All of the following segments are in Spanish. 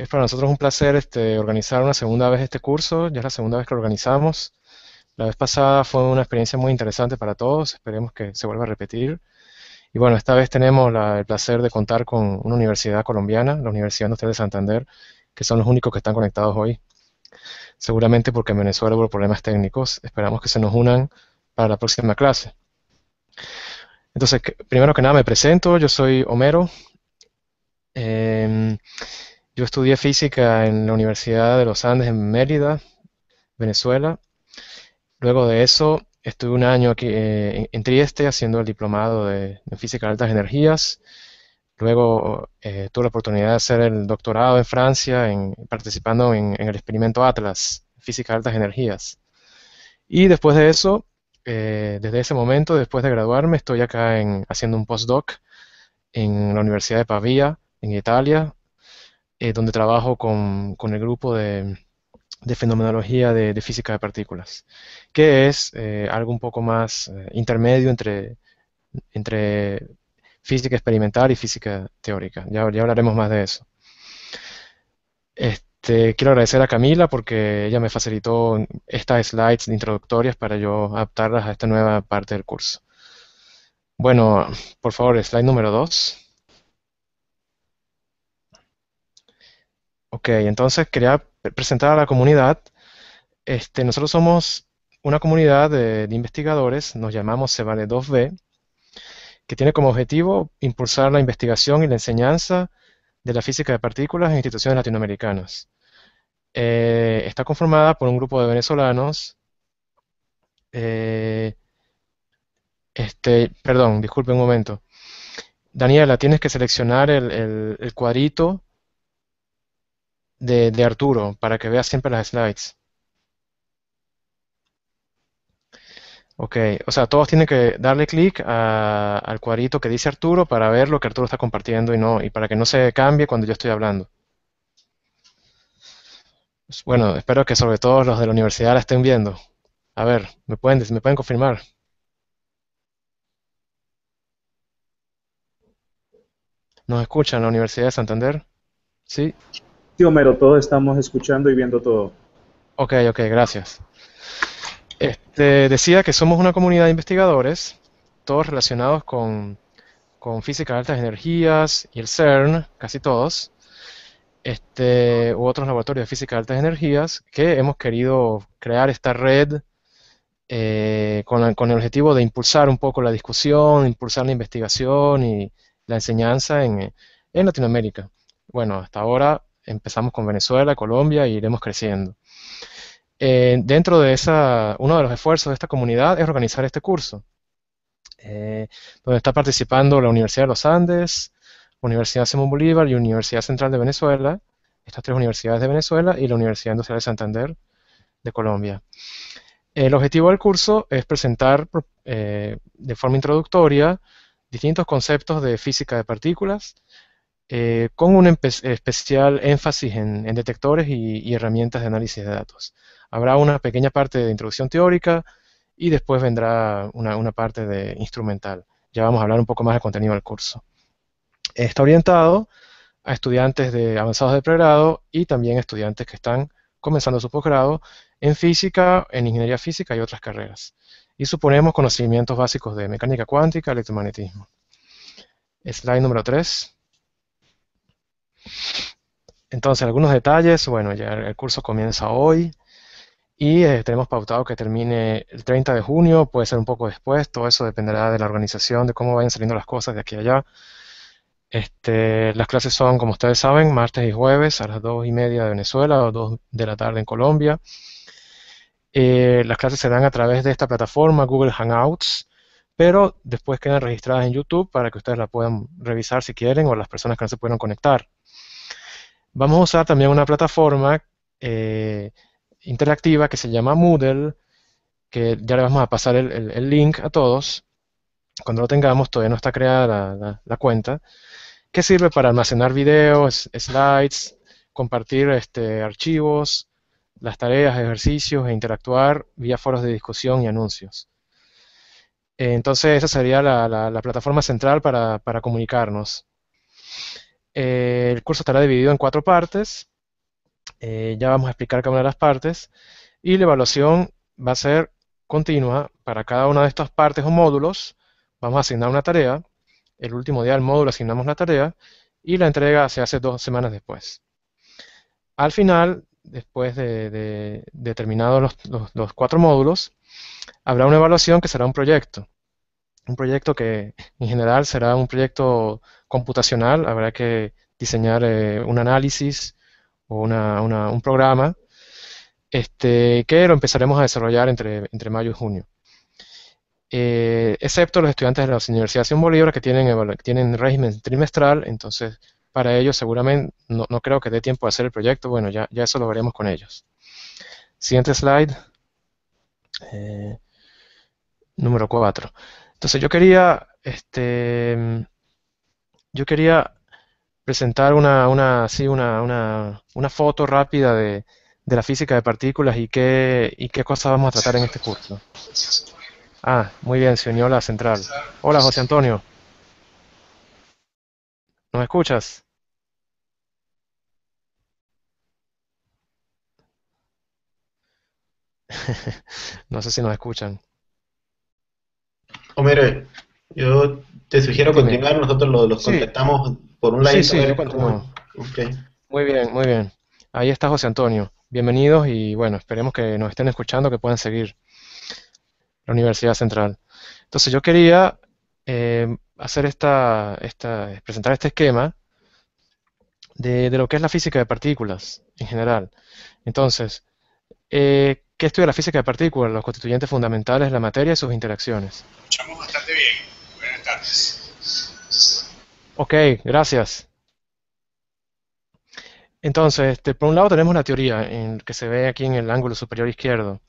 Es para nosotros un placer este, organizar una segunda vez este curso, ya es la segunda vez que lo organizamos. La vez pasada fue una experiencia muy interesante para todos, esperemos que se vuelva a repetir. Y bueno, esta vez tenemos el placer de contar con una universidad colombiana, la Universidad Industrial de Santander, que son los únicos que están conectados hoy. Seguramente porque en Venezuela hubo problemas técnicos, esperamos que se nos unan para la próxima clase. Entonces, primero que nada me presento, yo soy Homero. Eh, yo estudié física en la Universidad de los Andes en Mérida, Venezuela. Luego de eso estuve un año aquí eh, en Trieste haciendo el diplomado de, en física de altas energías. Luego eh, tuve la oportunidad de hacer el doctorado en Francia participando en, el experimento Atlas, física de altas energías. Y después de eso, eh, desde ese momento, después de graduarme, estoy acá en, haciendo un postdoc en la Universidad de Pavia, en Italia, eh, donde trabajo con, con, el grupo de, de fenomenología de, de, física de partículas, que es eh, algo un poco más eh, intermedio entre, entre física experimental y física teórica. Ya, ya hablaremos más de eso. Este, quiero agradecer a Camila porque ella me facilitó estas slides introductorias para yo adaptarlas a esta nueva parte del curso. Bueno, por favor, slide número 2. Ok, entonces quería presentar a la comunidad. Este, nosotros somos una comunidad de, investigadores, nos llamamos Cebane2B, que tiene como objetivo impulsar la investigación y la enseñanza de la física de partículas en instituciones latinoamericanas. Eh, está conformada por un grupo de venezolanos, eh, este, perdón, disculpe un momento. Daniela, tienes que seleccionar el cuadrito de, Arturo para que vea siempre las slides. Ok, o sea, todos tienen que darle clic al cuadrito que dice Arturo para ver lo que Arturo está compartiendo y no y para que no se cambie cuando yo estoy hablando. Pues bueno, espero que sobre todo los de la universidad la estén viendo. A ver, ¿me pueden, me pueden confirmar? ¿Nos escuchan la Universidad de Santander? Sí. Sí, todos estamos escuchando y viendo todo. Ok, ok, gracias. Este, decía que somos una comunidad de investigadores, todos relacionados con, física de altas energías y el CERN, casi todos, este, u otros laboratorios de física de altas energías, que hemos querido crear esta red eh, con, el objetivo de impulsar un poco la discusión, impulsar la investigación y la enseñanza en, en Latinoamérica. Bueno, hasta ahora empezamos con Venezuela, Colombia e iremos creciendo. Eh, dentro de esa, uno de los esfuerzos de esta comunidad es organizar este curso, eh, donde está participando la Universidad de los Andes, Universidad Simón Bolívar y Universidad Central de Venezuela, estas tres universidades de Venezuela y la Universidad Industrial de Santander de Colombia. El objetivo del curso es presentar eh, de forma introductoria distintos conceptos de física de partículas, eh, con un especial énfasis en, detectores y, herramientas de análisis de datos. Habrá una pequeña parte de introducción teórica y después vendrá una, parte de instrumental. Ya vamos a hablar un poco más del contenido del curso. Está orientado a estudiantes de avanzados de pregrado y también estudiantes que están comenzando su posgrado en física, en ingeniería física y otras carreras. Y suponemos conocimientos básicos de mecánica cuántica, electromagnetismo. Slide número 3. Entonces, algunos detalles, bueno, ya el curso comienza hoy y eh, tenemos pautado que termine el 30 de junio, puede ser un poco después, todo eso dependerá de la organización, de cómo vayan saliendo las cosas de aquí a allá. Este, las clases son, como ustedes saben, martes y jueves a las 2 y media de Venezuela o 2 de la tarde en Colombia. Eh, las clases se dan a través de esta plataforma, Google Hangouts, pero después quedan registradas en YouTube para que ustedes la puedan revisar si quieren o las personas que no se puedan conectar. Vamos a usar también una plataforma eh, interactiva que se llama Moodle, que ya le vamos a pasar el, link a todos. Cuando lo tengamos, todavía no está creada la, cuenta, que sirve para almacenar videos, slides, compartir este, archivos, las tareas, ejercicios e interactuar vía foros de discusión y anuncios. Entonces, esa sería la, plataforma central para, para comunicarnos. Eh, el curso estará dividido en cuatro partes. Eh, ya vamos a explicar cada una de las partes. Y la evaluación va a ser continua para cada una de estas partes o módulos. Vamos a asignar una tarea. El último día del módulo asignamos la tarea y la entrega se hace dos semanas después. Al final, después de, terminados los cuatro módulos, habrá una evaluación que será un proyecto. Un proyecto que en general será un proyecto computacional, habrá que diseñar eh, un análisis o una, un programa este, que lo empezaremos a desarrollar entre, entre mayo y junio. Eh, excepto los estudiantes de las universidades de Bolívar que tienen, tienen régimen trimestral, entonces para ellos seguramente no, creo que dé tiempo de hacer el proyecto, bueno, ya, ya eso lo veremos con ellos. Siguiente slide, eh, número 4. Entonces yo quería este, yo quería presentar una, una, una, una, una foto rápida de, de, la física de partículas y qué, y qué cosas vamos a tratar en este curso. Ah, muy bien, se unió la central. Hola, José Antonio. ¿Nos escuchas? no sé si nos escuchan. Homero. Yo te sugiero continuar, nosotros los, contactamos por un live. Sí, sí, cómo... Muy bien, muy bien. Ahí está José Antonio. Bienvenidos y bueno, esperemos que nos estén escuchando, que puedan seguir la Universidad Central. Entonces yo quería eh, hacer esta, esta, presentar este esquema de, lo que es la física de partículas en general. Entonces, eh, ¿qué estudia la física de partículas? Los constituyentes fundamentales de la materia y sus interacciones. Escuchamos bastante bien. Ok, gracias. Entonces, este, por un lado tenemos la teoría en, que se ve aquí en el ángulo superior izquierdo,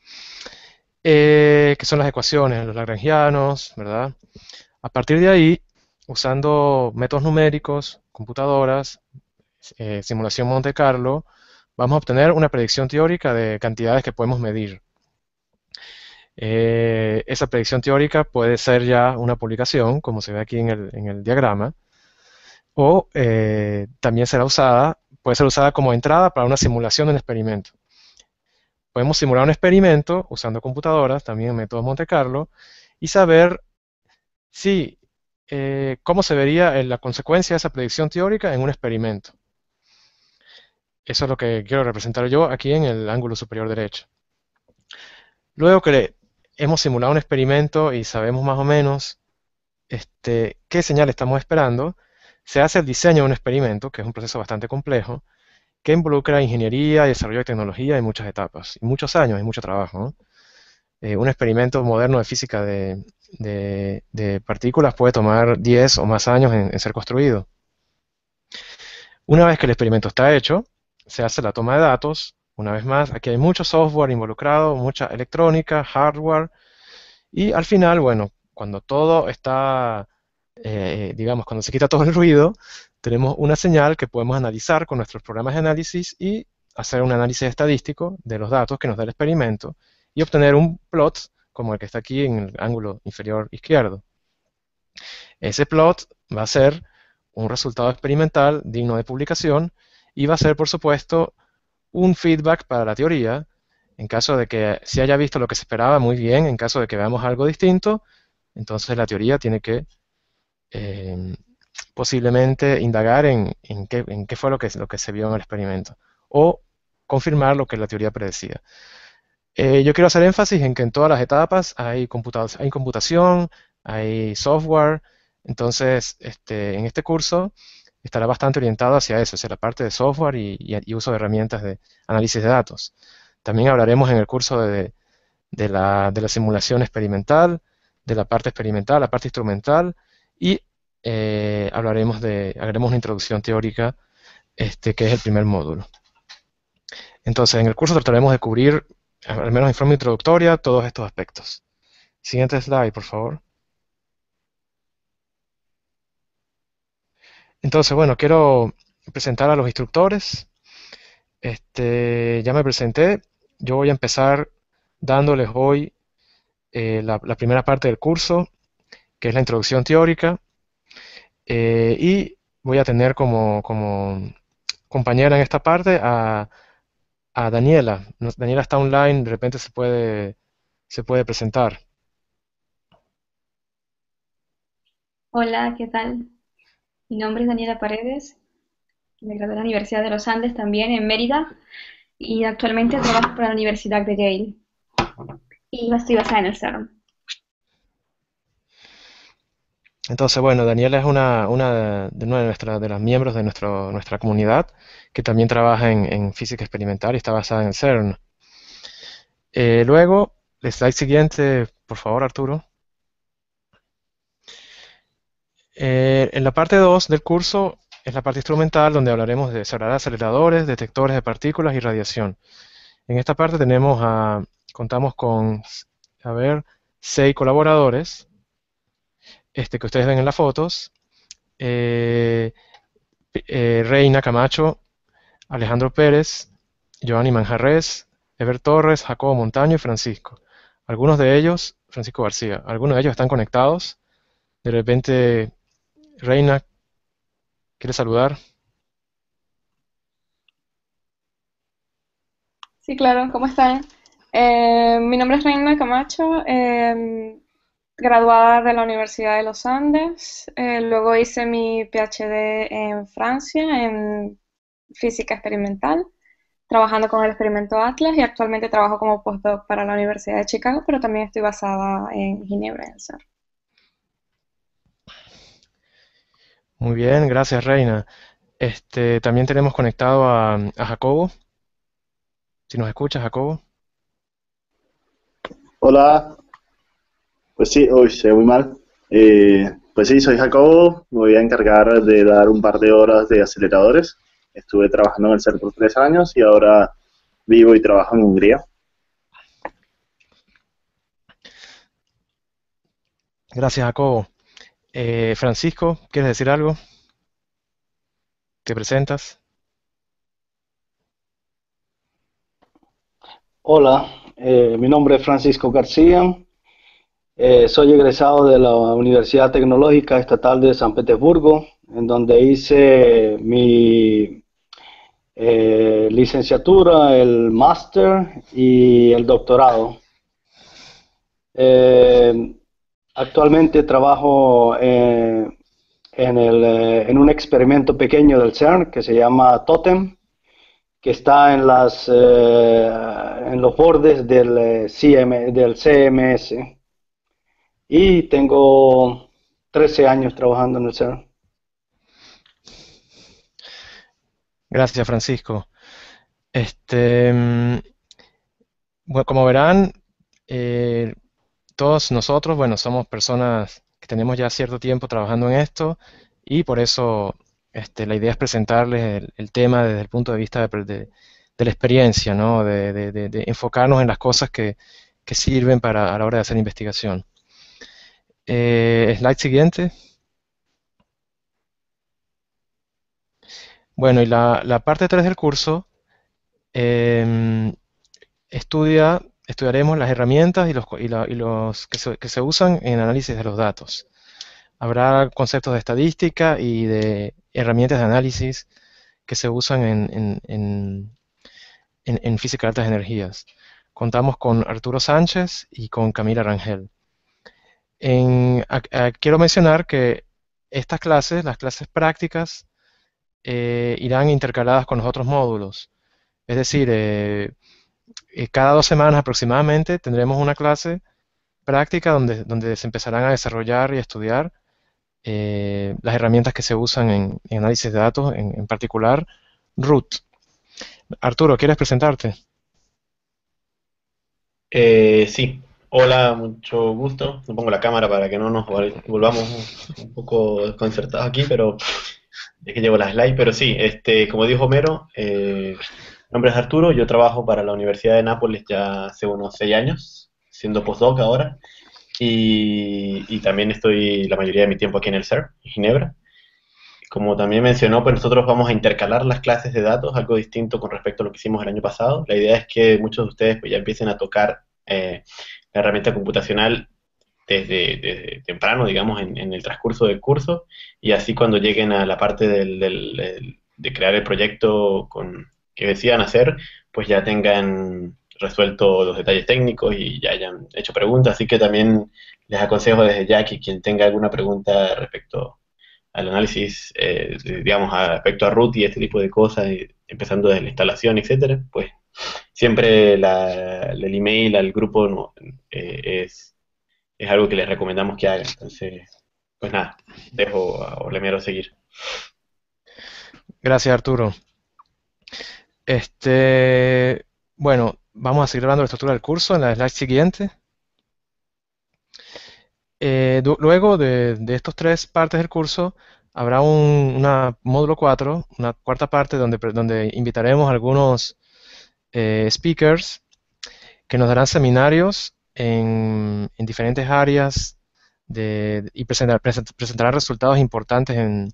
eh, que son las ecuaciones, los lagrangianos, ¿verdad? A partir de ahí, usando métodos numéricos, computadoras, eh, simulación Monte Carlo, vamos a obtener una predicción teórica de cantidades que podemos medir. Eh, esa predicción teórica puede ser ya una publicación, como se ve aquí en el, diagrama, o eh, también será usada, puede ser usada como entrada para una simulación de un experimento. Podemos simular un experimento usando computadoras, también método Monte Carlo, y saber si, eh, cómo se vería la consecuencia de esa predicción teórica en un experimento. Eso es lo que quiero representar yo aquí en el ángulo superior derecho. Luego que hemos simulado un experimento y sabemos más o menos este, qué señal estamos esperando, se hace el diseño de un experimento, que es un proceso bastante complejo, que involucra ingeniería y desarrollo de tecnología en muchas etapas, y muchos años y mucho trabajo. Eh, un experimento moderno de física de, partículas puede tomar 10 o más años en ser construido. Una vez que el experimento está hecho, se hace la toma de datos, una vez más, aquí hay mucho software involucrado, mucha electrónica, hardware, y al final, bueno, cuando todo está, eh, digamos, cuando se quita todo el ruido, tenemos una señal que podemos analizar con nuestros programas de análisis y hacer un análisis estadístico de los datos que nos da el experimento y obtener un plot como el que está aquí en el ángulo inferior izquierdo. Ese plot va a ser un resultado experimental digno de publicación y va a ser, por supuesto, un feedback para la teoría, en caso de que se haya visto lo que se esperaba muy bien, en caso de que veamos algo distinto, entonces la teoría tiene que em, posiblemente indagar en, qué, fue lo que, lo que se vio en el experimento o confirmar lo que la teoría predecía. Eh, yo quiero hacer énfasis en que en todas las etapas hay, hay computación, hay software, entonces este, en este curso estará bastante orientado hacia eso, hacia la parte de software y, uso de herramientas de análisis de datos. También hablaremos en el curso de, la, simulación experimental, de la parte experimental, la parte instrumental, y eh, hablaremos de, haremos una introducción teórica, este, que es el primer módulo. Entonces, en el curso trataremos de cubrir, al menos en forma introductoria, todos estos aspectos. Siguiente slide, por favor. Entonces, bueno, quiero presentar a los instructores. Este, ya me presenté. Yo voy a empezar dándoles hoy eh, la, primera parte del curso, que es la introducción teórica. Eh, y voy a tener como, compañera en esta parte a, Daniela. Daniela está online, de repente se puede, se puede presentar. Hola, ¿qué tal? Mi nombre es Daniela Paredes, me gradué de la Universidad de los Andes también en Mérida y actualmente trabajo para la Universidad de Yale y estoy basada en el CERN. Entonces, bueno, Daniela es una, de, de, de las miembros de nuestra comunidad que también trabaja en, física experimental y está basada en el CERN. Eh, luego, el slide siguiente, por favor, Arturo. Eh, en la parte 2 del curso es la parte instrumental donde hablaremos de aceleradores, detectores de partículas y radiación. En esta parte tenemos a, contamos con, seis colaboradores, este, que ustedes ven en las fotos, eh, eh, Reina Camacho, Alejandro Pérez, Joanny Manjarres, Ever Torres, Jacobo Montaño y Francisco. Algunos de ellos, Francisco García, algunos de ellos están conectados. De repente Reina, ¿quieres saludar? Sí, claro, ¿cómo están? Eh, mi nombre es Reina Camacho, em, graduada de la Universidad de los Andes. Eh, luego hice mi PhD en Francia, en física experimental, trabajando con el experimento Atlas y actualmente trabajo como postdoc para la Universidad de Chicago, pero también estoy basada en Ginebra, en el Muy bien, gracias Reina. Este, también tenemos conectado a, Jacobo. Si nos escucha Jacobo. Hola. Pues sí, hoy se ve muy mal. Eh, pues sí, soy Jacobo. Me voy a encargar de dar un par de horas de aceleradores. Estuve trabajando en el CERN por tres años y ahora vivo y trabajo en Hungría. Gracias, Jacobo. Eh, Francisco, ¿quieres decir algo? ¿Te presentas? Hola, eh, mi nombre es Francisco García. Eh, soy egresado de la Universidad Tecnológica Estatal de San Petersburgo, en donde hice mi licenciatura, el máster y el doctorado. Eh, Actualmente trabajo eh, en, el, eh, en, un experimento pequeño del CERN que se llama Totem, que está en, las, eh, en los bordes del, CM, del CMS. Y tengo 13 años trabajando en el CERN. Gracias, Francisco. Este, mm, como verán, eh, todos nosotros, bueno, somos personas que tenemos ya cierto tiempo trabajando en esto y por eso este, la idea es presentarles el, tema desde el punto de vista de, la experiencia, de, enfocarnos en las cosas que, sirven para, a la hora de hacer investigación. Eh, slide siguiente. Bueno, y la, parte 3 del curso eh, estudia estudiaremos las herramientas y los, los que, se, usan en análisis de los datos. Habrá conceptos de estadística y de herramientas de análisis que se usan en, física de altas energías. Contamos con Arturo Sánchez y con Camila Rangel. quiero mencionar que estas clases, las clases prácticas, eh, irán intercaladas con los otros módulos. Es decir, eh, eh, cada dos semanas aproximadamente tendremos una clase práctica donde, donde se empezarán a desarrollar y estudiar eh, las herramientas que se usan en, análisis de datos, en, particular root. Arturo, ¿quieres presentarte? Eh, sí. Hola, mucho gusto. No pongo la cámara para que no nos volvamos un poco desconcertados aquí, pero es que llevo las slides, pero sí, este, como dijo Homero, eh, mi nombre es Arturo, yo trabajo para la Universidad de Nápoles ya hace unos seis años, siendo postdoc ahora, y, también estoy la mayoría de mi tiempo aquí en el CERN, en Ginebra. Como también mencionó, pues nosotros vamos a intercalar las clases de datos, algo distinto con respecto a lo que hicimos el año pasado. La idea es que muchos de ustedes pues, ya empiecen a tocar eh, la herramienta computacional desde, temprano, digamos, en, el transcurso del curso, y así cuando lleguen a la parte de crear el proyecto con, que decían hacer, pues ya tengan resuelto los detalles técnicos y ya hayan hecho preguntas. Así que también les aconsejo desde ya que quien tenga alguna pregunta respecto al análisis, eh, digamos, respecto a root y este tipo de cosas, eh, empezando desde la instalación, etcétera, pues siempre el email al grupo eh, es, es algo que les recomendamos que hagan. Entonces, pues nada, dejo a Olemero seguir. Gracias, Arturo. Este, bueno, vamos a seguir hablando de la estructura del curso en la slide siguiente. Eh, luego de, estas tres partes del curso, habrá un módulo 4, una cuarta parte donde, invitaremos a algunos eh, speakers que nos darán seminarios en, diferentes áreas y presentarán resultados importantes en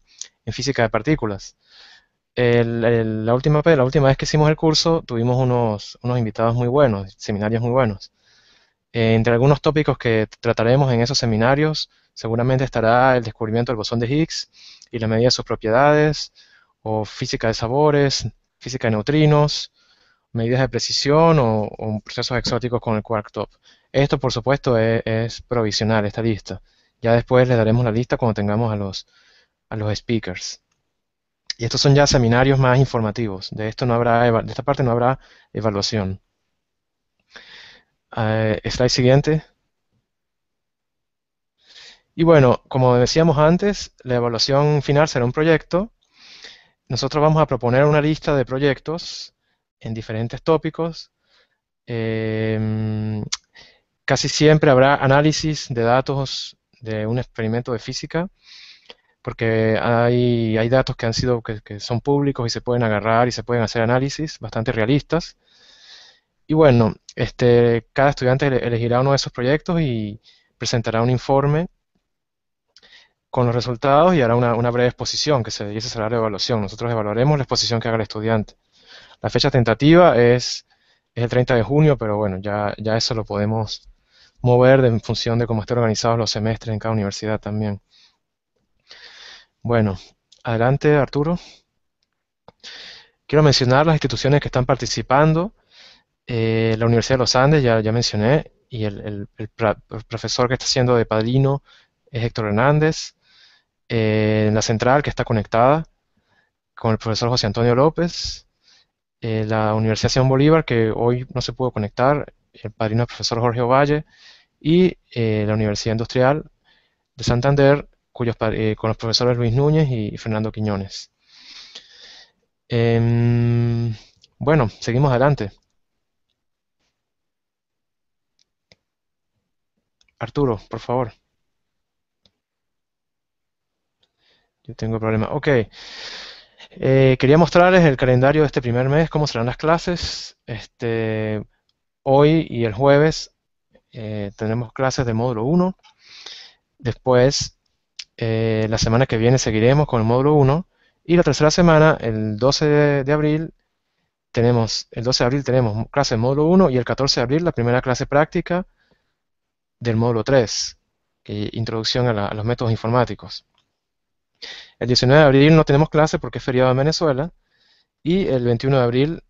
física de partículas la, última, vez que hicimos el curso tuvimos unos, invitados muy buenos, seminarios muy buenos. Eh, entre algunos tópicos que trataremos en esos seminarios, seguramente estará el descubrimiento del bosón de Higgs y la medida de sus propiedades, o física de sabores, física de neutrinos, medidas de precisión o, procesos exóticos con el quark top. Esto, por supuesto, e, es, provisional, esta lista. Ya después le daremos la lista cuando tengamos a a los speakers. Y estos son ya seminarios más informativos. De esto no habrá de esta parte no habrá evaluación. slide siguiente. Y bueno, como decíamos antes, la evaluación final será un proyecto. Nosotros vamos a proponer una lista de proyectos en diferentes tópicos. Em, casi siempre habrá análisis de datos de un experimento de física porque hay, hay datos que han sido que, son públicos y se pueden agarrar y se pueden hacer análisis bastante realistas. Y bueno, este, cada estudiante elegirá uno de esos proyectos y presentará un informe con los resultados y hará una, breve exposición, que se dice será la evaluación. Nosotros evaluaremos la exposición que haga el estudiante. La fecha tentativa es, el 30 de junio, pero bueno, ya, ya eso lo podemos mover en función de cómo estén organizados los semestres en cada universidad también. Bueno, adelante Arturo. Quiero mencionar las instituciones que están participando. Eh, la Universidad de los Andes, ya, mencioné, y el, profesor que está siendo de padrino es Héctor Hernández. Eh, la central que está conectada con el profesor José Antonio López. Eh, la Universidad San Bolívar, que hoy no se pudo conectar, el padrino el profesor Jorge Ovalle. Y la Universidad Industrial de Santander, eh, con los profesores Luis Núñez y Fernando Quiñones. Em, bueno, seguimos adelante. Arturo, por favor. Yo tengo problema. Ok. Eh, quería mostrarles el calendario de este primer mes, cómo serán las clases. Este, hoy y el jueves eh, tenemos clases de módulo 1. Después eh, la semana que viene seguiremos con el módulo 1 y la tercera semana, el 12 de, abril, tenemos, el 12 de abril tenemos clase módulo 1 y el 14 de abril la primera clase práctica del módulo 3, que introducción a, los métodos informáticos. El 19 de abril no tenemos clase porque es feriado en Venezuela y el 21 de abril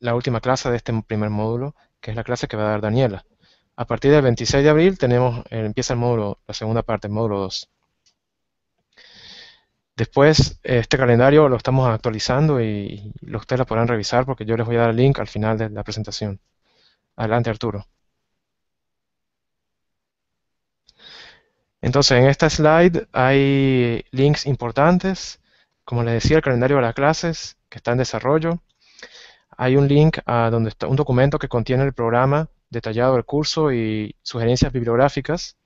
la última clase de este primer módulo, que es la clase que va a dar Daniela. A partir del 26 de abril tenemos, eh, empieza el módulo, la segunda parte, el módulo 2. Después, eh, este calendario lo estamos actualizando y ustedes lo podrán revisar porque yo les voy a dar el link al final de la presentación. Adelante, Arturo. Entonces, en esta slide hay links importantes. Como les decía, el calendario de las clases que está en desarrollo. Hay un link a donde está un documento que contiene el programa detallado del curso y sugerencias bibliográficas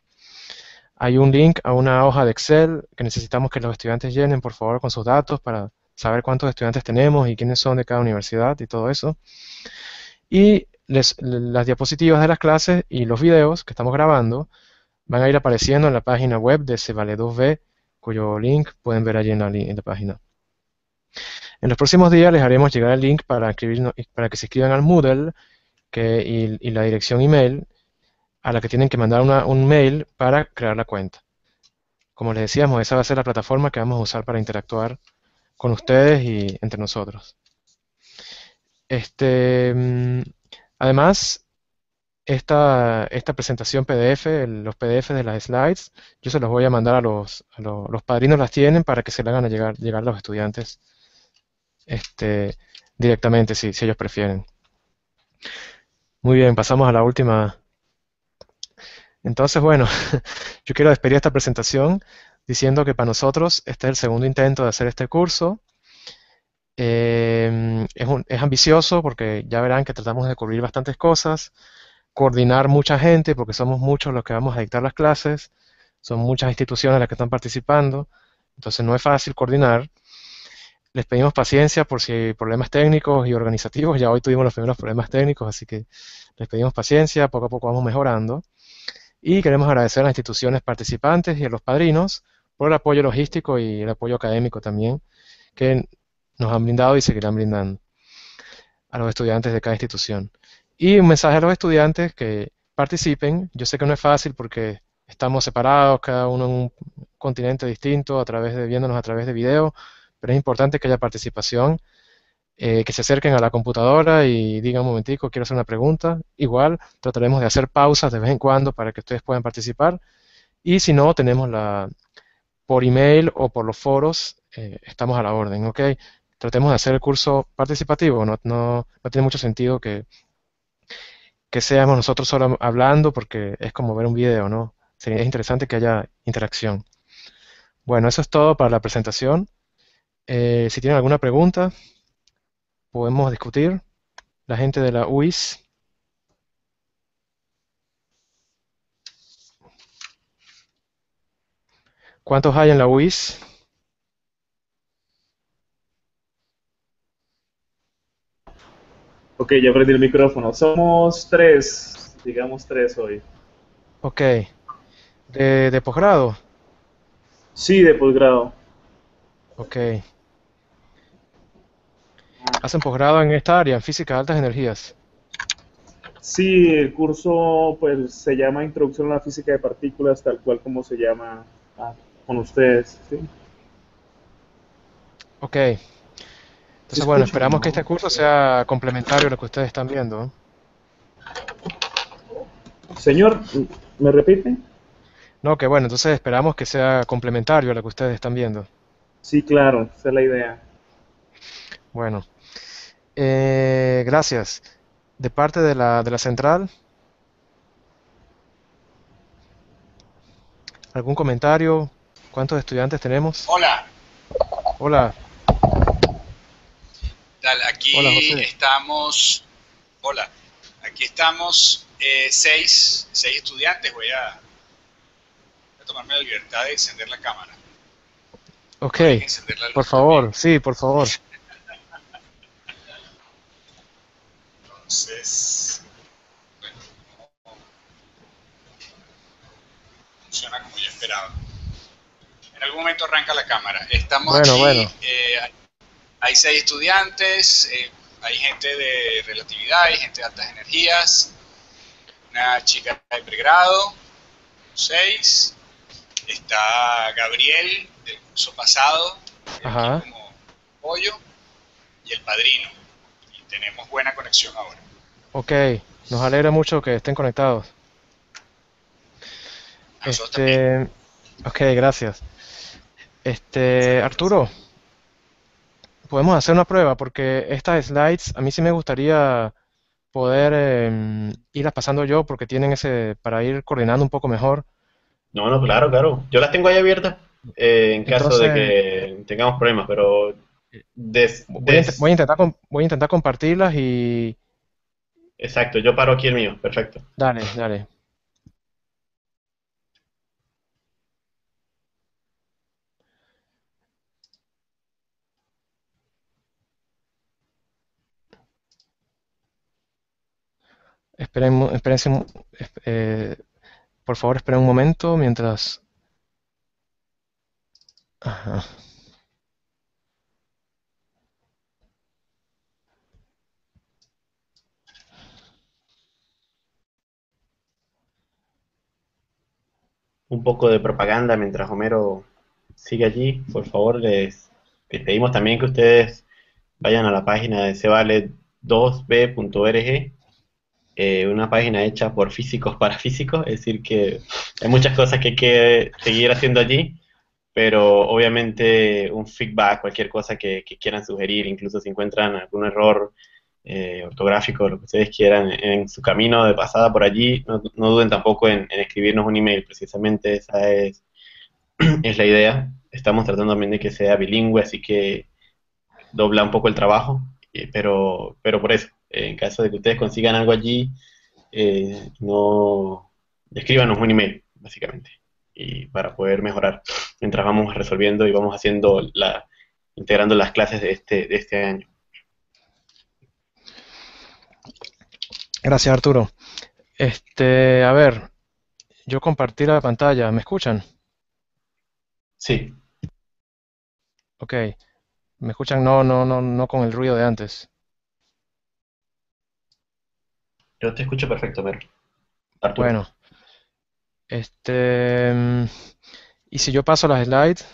hay un link a una hoja de Excel que necesitamos que los estudiantes llenen, por favor, con sus datos para saber cuántos estudiantes tenemos y quiénes son de cada universidad y todo eso. Y las diapositivas de las clases y los videos que estamos grabando van a ir apareciendo en la página web de C-Vale 2B, cuyo link pueden ver allí en la, página. En los próximos días les haremos llegar el link para, para que se inscriban al Moodle y la dirección email a la que tienen que mandar un mail para crear la cuenta. Como les decíamos, esa va a ser la plataforma que vamos a usar para interactuar con ustedes y entre nosotros. Este, mm, además, esta, esta presentación PDF, los PDF de las slides, yo se los voy a mandar a los, padrinos, las tienen para que se le hagan llegar, llegar a los estudiantes este, directamente, si, si ellos prefieren. Muy bien, pasamos a la última entonces, bueno, yo quiero despedir esta presentación diciendo que para nosotros este es el segundo intento de hacer este curso. Eh, es, es, ambicioso porque ya verán que tratamos de cubrir bastantes cosas, coordinar mucha gente porque somos muchos los que vamos a dictar las clases, son muchas instituciones las que están participando, entonces no es fácil coordinar. Les pedimos paciencia por si hay problemas técnicos y organizativos, ya hoy tuvimos los primeros problemas técnicos, así que les pedimos paciencia, poco a poco vamos mejorando. Y queremos agradecer a las instituciones participantes y a los padrinos por el apoyo logístico y el apoyo académico también que nos han brindado y seguirán brindando a los estudiantes de cada institución. Y un mensaje a los estudiantes que participen. Yo sé que no es fácil porque estamos separados, cada uno en un continente distinto, a través de viéndonos a través de video, pero es importante que haya participación eh, que se acerquen a la computadora y digan un momentico, quiero hacer una pregunta. Igual trataremos de hacer pausas de vez en cuando para que ustedes puedan participar. Y si no, tenemos la por email o por los foros, eh, estamos a la orden, ¿ok? Tratemos de hacer el curso participativo, no, no, tiene mucho sentido que, que seamos nosotros solo hablando porque es como ver un video, ¿no? Sería, interesante que haya interacción. Bueno, eso es todo para la presentación. Eh, si tienen alguna pregunta, podemos discutir. La gente de la UIS. ¿Cuántos hay en la UIS? Ok, ya prendí el micrófono. Somos tres, digamos tres hoy. Ok. ¿De, posgrado? Sí, de posgrado. Ok hacen posgrado en esta área, en física de altas energías. Sí, el curso pues se llama Introducción a la Física de Partículas, tal cual como se llama ah, con ustedes. Ok. Entonces, bueno, esperamos que este curso sea complementario a lo que ustedes están viendo. Señor, ¿me repite? No, que bueno, entonces esperamos que sea complementario a lo que ustedes están viendo. Sí, claro, esa es la idea. Bueno. Eh, gracias. De parte de la, de la central. ¿Algún comentario? ¿Cuántos estudiantes tenemos? Hola. Hola. aquí estamos. Hola. Aquí estamos eh, seis, seis estudiantes. Voy a, tomarme la libertad de encender la cámara. Ok. por favor, sí, por favor. Entonces, bueno, no funciona como yo esperaba. En algún momento arranca la cámara. Estamos bueno, bueno. Eh, hay seis estudiantes, eh, hay gente de relatividad, hay gente de altas energías, una chica de pregrado, seis, está Gabriel del curso pasado, Ajá. como pollo, y el padrino tenemos buena conexión ahora. Ok, nos alegra mucho que estén conectados. este, ok, gracias. Este, Arturo, podemos hacer una prueba porque estas slides a mí sí me gustaría poder em, irlas pasando yo porque tienen ese para ir coordinando un poco mejor. No, no, claro, claro. Yo las tengo ahí abiertas eh, en caso de que tengamos problemas, pero Voy, a, intentar, compartirlas y... Exacto, yo paro aquí el mío, perfecto. Dale, dale. Esperen, esperen eh, por favor, esperen un momento mientras... Ajá. un poco de propaganda mientras Homero sigue allí, por favor les, pedimos también que ustedes vayan a la página de cevale2b.org, eh, una página hecha por físicos para físicos, es decir que hay muchas cosas que hay que seguir haciendo allí, pero obviamente un feedback, cualquier cosa que, que quieran sugerir, incluso si encuentran algún error eh, ortográfico, lo que ustedes quieran, en su camino de pasada por allí, no, duden tampoco en, escribirnos un email, precisamente esa es, es la idea. Estamos tratando también de que sea bilingüe, así que dobla un poco el trabajo, eh, pero, pero por eso, en caso de que ustedes consigan algo allí, eh, no escríbanos un email, básicamente, y para poder mejorar mientras vamos resolviendo y vamos haciendo la integrando las clases este, de este año. Gracias, Arturo. Este, a ver, yo compartí la pantalla, ¿me escuchan? Sí. Ok. ¿Me escuchan? No, no, no, no con el ruido de antes. Yo te escucho perfecto, ver Arturo. Bueno. Este. Mm, y si yo paso las slides.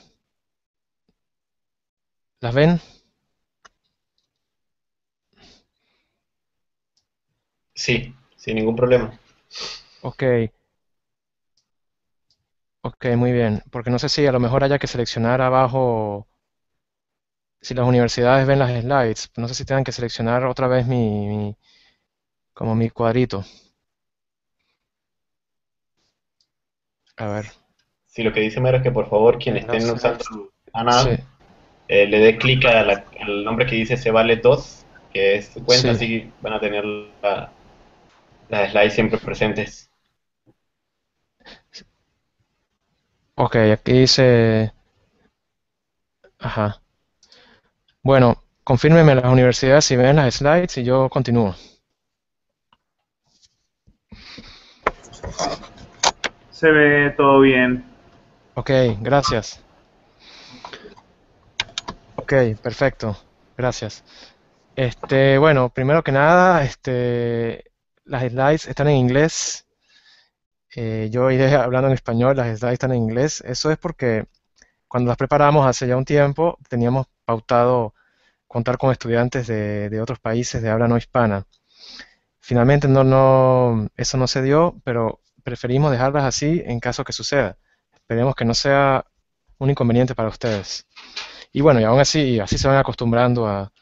¿Las ven? Sí, sin ningún problema. Ok. Ok, muy bien. Porque no sé si a lo mejor haya que seleccionar abajo, si las universidades ven las slides, no sé si tengan que seleccionar otra vez mi, como mi cuadrito. A ver. Sí, lo que dice Mero es que por favor quien eh, esté en usando ANAB eh, le dé clic al nombre que dice se vale 2, que es su cuenta, así van a tener la, las slides siempre presentes. Ok, aquí dice... Ajá. Bueno, confírmeme las universidades si ven las slides y yo continúo. Se ve todo bien. Ok, gracias. Ok, perfecto. Gracias. Este, bueno, primero que nada, este, las slides están en inglés. Eh, yo iré hablando en español, las slides están en inglés. Eso es porque cuando las preparamos hace ya un tiempo teníamos pautado contar con estudiantes de, otros países de habla no hispana. Finalmente no, no, eso no se dio, pero preferimos dejarlas así en caso que suceda. Esperemos que no sea un inconveniente para ustedes. Y bueno, y aún así, así se van acostumbrando a,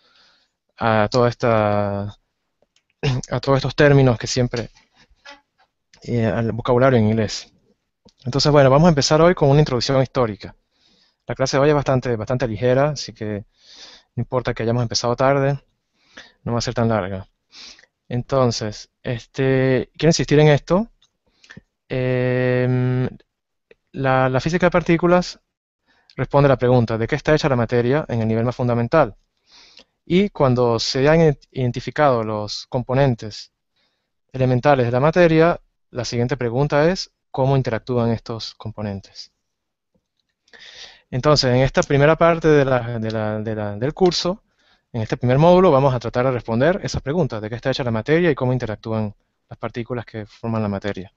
a toda esta a todos estos términos que siempre, eh, al vocabulario en inglés. Entonces, bueno, vamos a empezar hoy con una introducción histórica. La clase vaya bastante, bastante ligera, así que no importa que hayamos empezado tarde, no va a ser tan larga. Entonces, este, quiero insistir en esto. Em, la, la física de partículas responde a la pregunta, ¿de qué está hecha la materia en el nivel más fundamental? Y cuando se hayan identificado los componentes elementales de la materia, la siguiente pregunta es cómo interactúan estos componentes. Entonces, en esta primera parte del curso, en este primer módulo, vamos a tratar de responder esas preguntas, de qué está hecha la materia y cómo interactúan las partículas que forman la materia.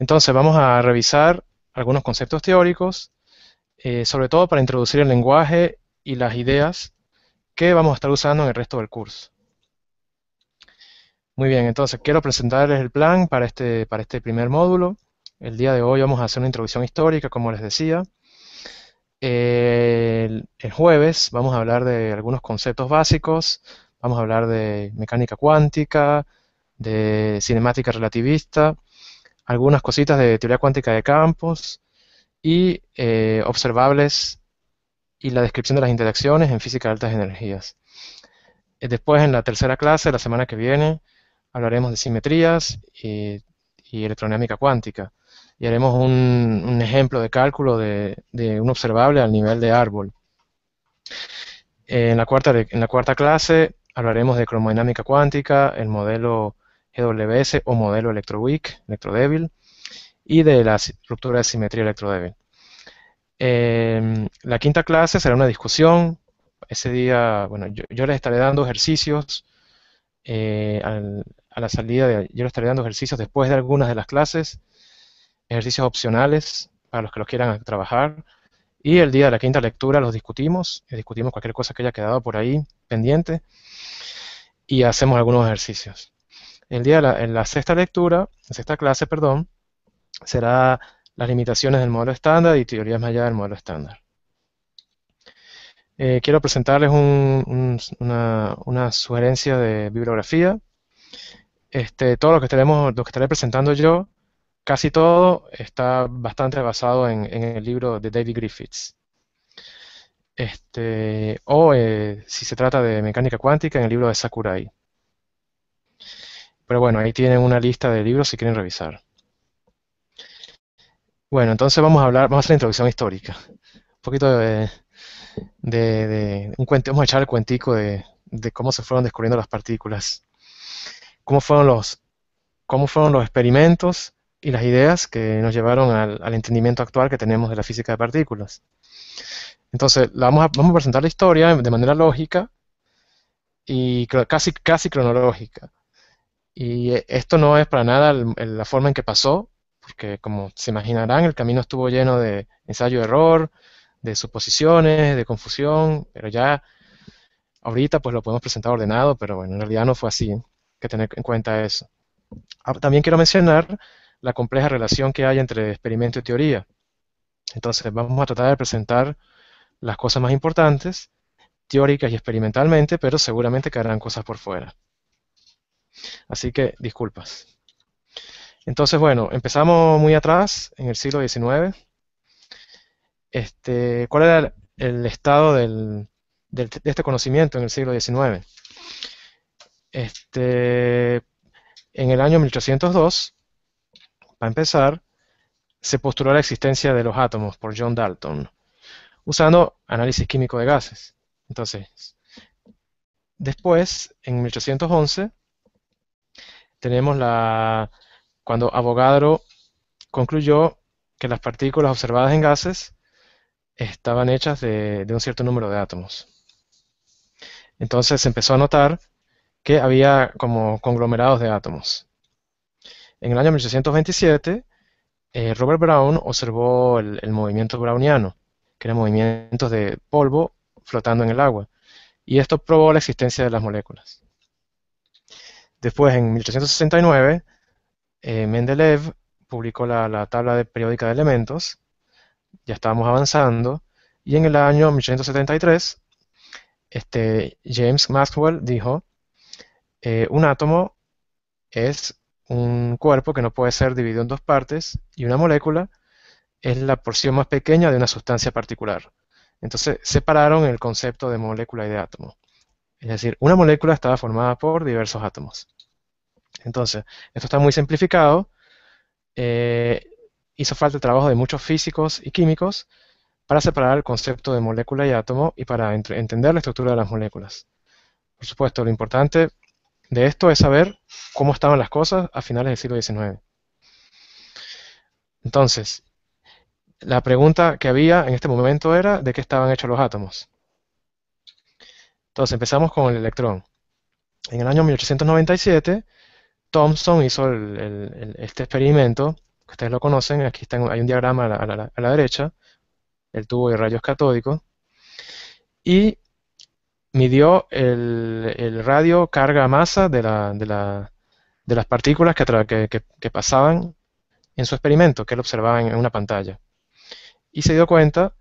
Entonces, vamos a revisar algunos conceptos teóricos, eh, sobre todo para introducir el lenguaje y las ideas que vamos a estar usando en el resto del curso. Muy bien, entonces quiero presentarles el plan para este, para este primer módulo. El día de hoy vamos a hacer una introducción histórica, como les decía. El, jueves vamos a hablar de algunos conceptos básicos, vamos a hablar de mecánica cuántica, de cinemática relativista, algunas cositas de teoría cuántica de campos y eh, observables y la descripción de las interacciones en física de altas energías. Eh, después, en la tercera clase, la semana que viene, hablaremos de simetrías y, y cuántica. Y haremos un, ejemplo de cálculo de, un observable al nivel de árbol. En la cuarta, en la cuarta clase hablaremos de cromodinámica cuántica, el modelo GWS e o modelo electroweak, electrodébil, y de la ruptura de simetría electrodébil. Em, la quinta clase será una discusión. Ese día, bueno, yo, les estaré dando ejercicios eh, a la salida. yo les estaré dando ejercicios después de algunas de las clases, ejercicios opcionales para los que los quieran trabajar. Y el día de la quinta lectura los discutimos, eh, discutimos cualquier cosa que haya quedado por ahí pendiente y hacemos algunos ejercicios. El día de en la sexta lectura, la sexta clase, perdón, será las limitaciones del modelo estándar y teorías más allá del modelo estándar. Eh, quiero presentarles una, sugerencia de bibliografía. Este, todo lo que, estaremos, lo que estaré presentando yo, casi todo, está bastante basado en, el libro de David Griffiths. Este, o eh, si se trata de mecánica cuántica, en el libro de Sakurai. Pero bueno, ahí tienen una lista de libros si quieren revisar. Bueno, entonces vamos a hablar, vamos a hacer la introducción histórica. Un poquito de, un cuento, vamos a echar el cuentico de, cómo se fueron descubriendo las partículas, cómo fueron los, cómo fueron los experimentos y las ideas que nos llevaron al, entendimiento actual que tenemos de la física de partículas. Entonces, vamos, a, vamos a presentar la historia de manera lógica y casi, casi cronológica. Y eh, esto no es para nada la forma en que pasó, porque como se imaginarán, el camino estuvo lleno de ensayo-error, de suposiciones, de confusión, pero ya ahorita pues lo podemos presentar ordenado, pero bueno, en realidad no fue así, que tener en cuenta eso. Ah, también quiero mencionar la compleja relación que hay entre experimento y teoría. Entonces vamos a tratar de presentar las cosas más importantes, teóricas y experimentalmente, pero seguramente quedarán cosas por fuera. Así que disculpas. Entonces, bueno, empezamos muy atrás, en el siglo XIX. Este, ¿Cuál era el estado de este conocimiento en el siglo XIX? Este, en el año 1802, para empezar, se postuló la existencia de los átomos por John Dalton, usando análisis químico de gases. Entonces, después, en 1811, tenemos la cuando Avogadro concluyó que las partículas observadas en gases estaban hechas de, un cierto número de átomos. Entonces se empezó a notar que había como conglomerados de átomos. En el año 1827, eh, Robert Brown observó el, movimiento browniano, que eran movimientos de polvo flotando en el agua, y esto probó la existencia de las moléculas. Después, en 1869, eh, Mendeleev publicó la, tabla de periódica de elementos, ya estábamos avanzando, y en el año 1873, este, James Maxwell dijo, eh, un átomo es un cuerpo que no puede ser dividido en dos partes y una molécula es la porción más pequeña de una sustancia particular. Entonces separaron el concepto de molécula y de átomo. Es decir, una molécula estaba formada por diversos átomos. Entonces, esto está muy simplificado. Eh, hizo falta el trabajo de muchos físicos y químicos para separar el concepto de molécula y átomo y para entender la estructura de las moléculas. Por supuesto, lo importante de esto es saber cómo estaban las cosas a finales del siglo XIX. Entonces, la pregunta que había en este momento era de qué estaban hechos los átomos. Entonces, empezamos con el electrón. En el año 1897 Thomson hizo este experimento, que ustedes lo conocen, aquí hay un diagrama a la, derecha, el tubo de rayos catódicos, y midió el, radio carga masa de, las partículas que, pasaban en su experimento, que él observaba en una pantalla. Y se dio cuenta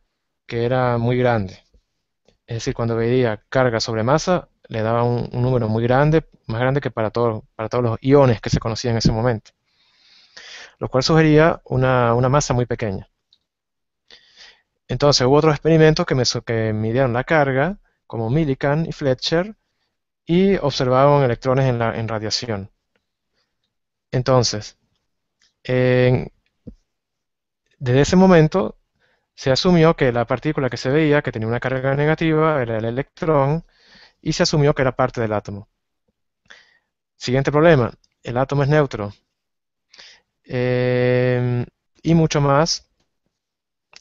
que era muy grande. Es decir, cuando veía carga sobre masa, le daba un, número muy grande, más grande que para, para todos los iones que se conocían en ese momento, lo cual sugería una, masa muy pequeña. Entonces hubo otros experimentos que, me, que midieron la carga, como Millikan y Fletcher, y observaban electrones en, la, en radiación. Entonces, desde ese momento se asumió que la partícula que se veía, que tenía una carga negativa, era el electrón, y se asumió que era parte del átomo. Siguiente problema, el átomo es neutro. Eh, y mucho más,